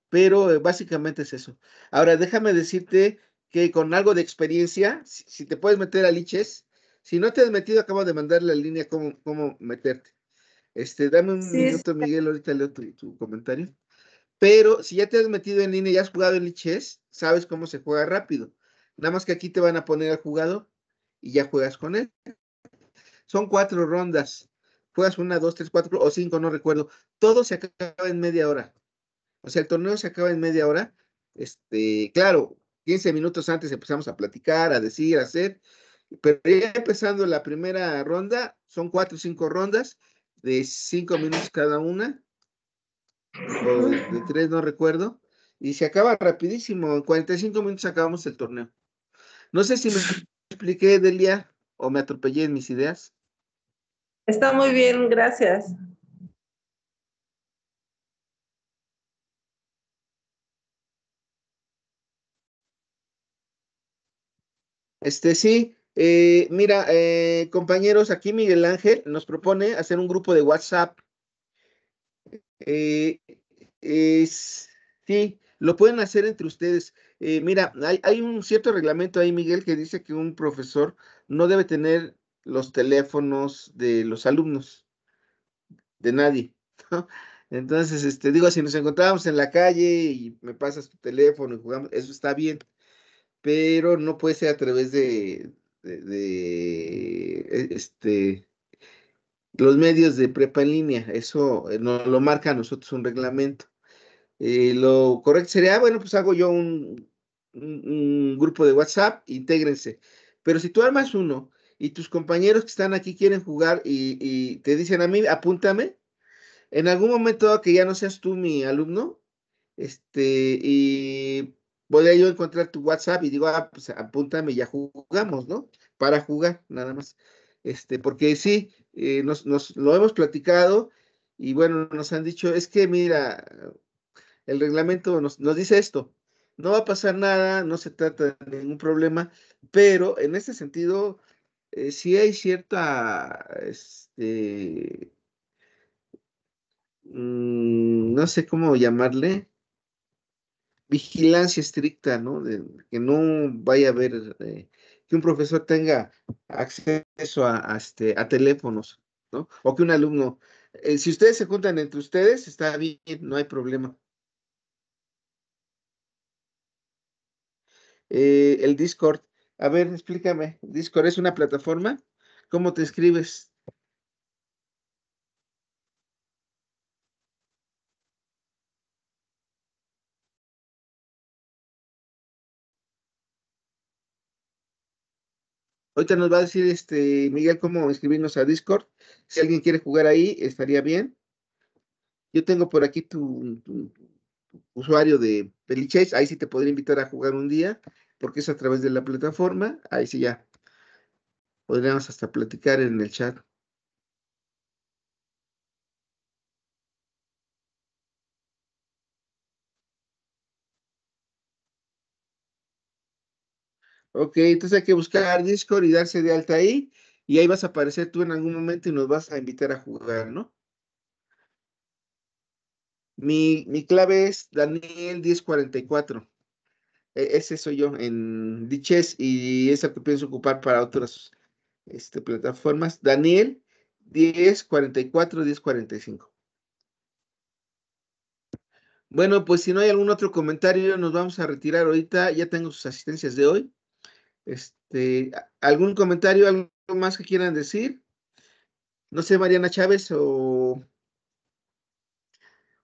pero eh, básicamente es eso. Ahora, déjame decirte que con algo de experiencia, si, te puedes meter a liches, si no te has metido, acabo de mandar la línea cómo, cómo meterte. Este, dame un minuto, Miguel, ahorita leo tu, tu, comentario. Pero si ya te has metido en línea y has jugado en liches, sabes cómo se juega rápido. Nada más que aquí te van a poner al jugador y ya juegas con él. Son cuatro rondas. Juegas una, dos, tres, cuatro o cinco, no recuerdo. Todo se acaba en media hora. O sea, el torneo se acaba en media hora. Este, claro, 15 minutos antes empezamos a platicar, a decir, a hacer, pero ya empezando la primera ronda, son cuatro o cinco rondas de cinco minutos cada una, o de, tres, no recuerdo, y se acaba rapidísimo, en 45 minutos acabamos el torneo. No sé si me expliqué, Delia, o me atropellé en mis ideas. Está muy bien, gracias. Este sí, eh, mira, eh, compañeros, aquí Miguel Ángel nos propone hacer un grupo de WhatsApp. Eh, sí, lo pueden hacer entre ustedes. Eh, mira, hay, un cierto reglamento ahí, Miguel, que dice que un profesor no debe tener los teléfonos de los alumnos, de nadie. Entonces, este, digo, si nos encontramos en la calle y me pasas tu teléfono y jugamos, eso está bien pero no puede ser a través de, e, este, los medios de prepa en línea. Eso eh, nos lo marca a nosotros un reglamento. Eh, lo correcto sería, ah, bueno, pues hago yo un, grupo de WhatsApp, intégrense. Pero si tú armas uno y tus compañeros que están aquí quieren jugar y, y te dicen a mí, apúntame, en algún momento que ya no seas tú mi alumno, este, y voy a yo encontrar tu WhatsApp y digo, ah, pues apúntame, ya jugamos, ¿no? Para jugar, nada más. Este, porque sí, eh, nos, lo hemos platicado y bueno, nos han dicho, es que mira, el reglamento nos, dice esto, no va a pasar nada, no se trata de ningún problema, pero en este sentido, eh, sí hay cierta, este, mm, no sé cómo llamarle, vigilancia estricta, ¿no? De, que no vaya a haber, eh, que un profesor tenga acceso a, este, a teléfonos, ¿no? O que un alumno, eh, si ustedes se juntan entre ustedes, está bien, no hay problema. Eh, el Discord, a ver, explícame, Discord es una plataforma, ¿cómo te escribes? Ahorita nos va a decir este Miguel cómo inscribirnos a Discord. Si alguien quiere jugar ahí, estaría bien. Yo tengo por aquí tu, usuario de Peliches. Ahí sí te podría invitar a jugar un día, porque es a través de la plataforma. Ahí sí ya. Podríamos hasta platicar en el chat. Ok, entonces hay que buscar Discord y darse de alta ahí. Y ahí vas a aparecer tú en algún momento y nos vas a invitar a jugar, ¿no? Mi, clave es Daniel1044. E, ese soy yo en Diches y esa que pienso ocupar para otras este, plataformas. Daniel 1044, 1045. Bueno, pues si no hay algún otro comentario, nos vamos a retirar ahorita. Ya tengo sus asistencias de hoy. Este, ¿Algún comentario, algo más que quieran decir? No sé, Mariana Chávez o,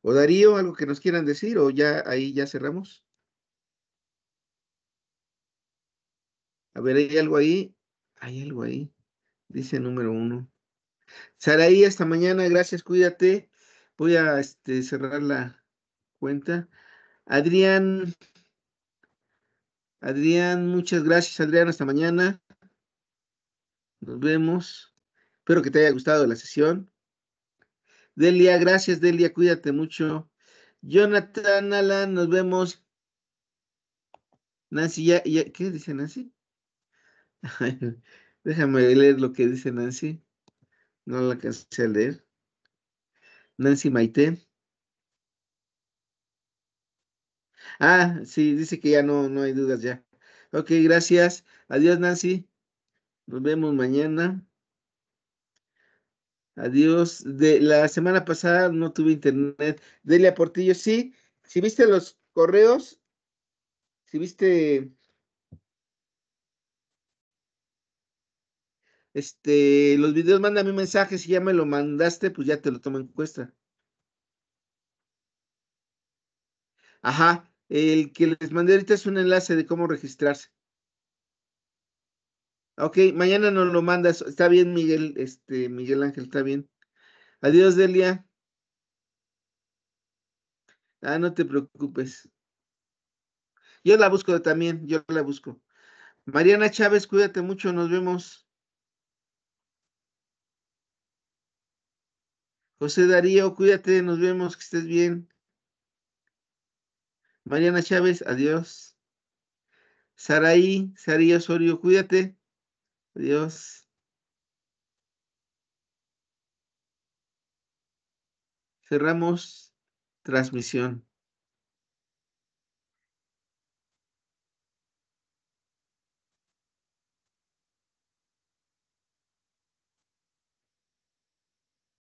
o Darío, algo que nos quieran decir o ya ahí ya cerramos. A ver, hay algo ahí. Hay algo ahí. Dice número uno. Saraí, hasta mañana. Gracias, cuídate. Voy a este, cerrar la cuenta. Adrián Adrián, muchas gracias, Adrián. Hasta mañana. Nos vemos. Espero que te haya gustado la sesión. Delia, gracias, Delia. Cuídate mucho. Jonathan, Alan, nos vemos. Nancy, ¿qué dice Nancy? Déjame leer lo que dice Nancy. No la alcancé a leer. Nancy Maite. Ah, sí, dice que ya no, no hay dudas ya. Ok, gracias. Adiós, Nancy. Nos vemos mañana. Adiós. De la semana pasada no tuve internet. Delia Portillo, sí. Si viste los correos, si viste. Este, los videos, mándame un mensaje. Si ya me lo mandaste, pues ya te lo tomo en cuenta. Ajá. El que les mandé ahorita es un enlace de cómo registrarse. Ok, mañana nos lo mandas. Está bien, Miguel, este, Miguel Ángel, está bien. Adiós, Delia. Ah, no te preocupes. Yo la busco también, yo la busco. Mariana Chávez, cuídate mucho, nos vemos. José Darío, cuídate, nos vemos, que estés bien. Mariana Chávez, adiós. Saraí, Saraí Osorio, cuídate. Adiós. Cerramos transmisión.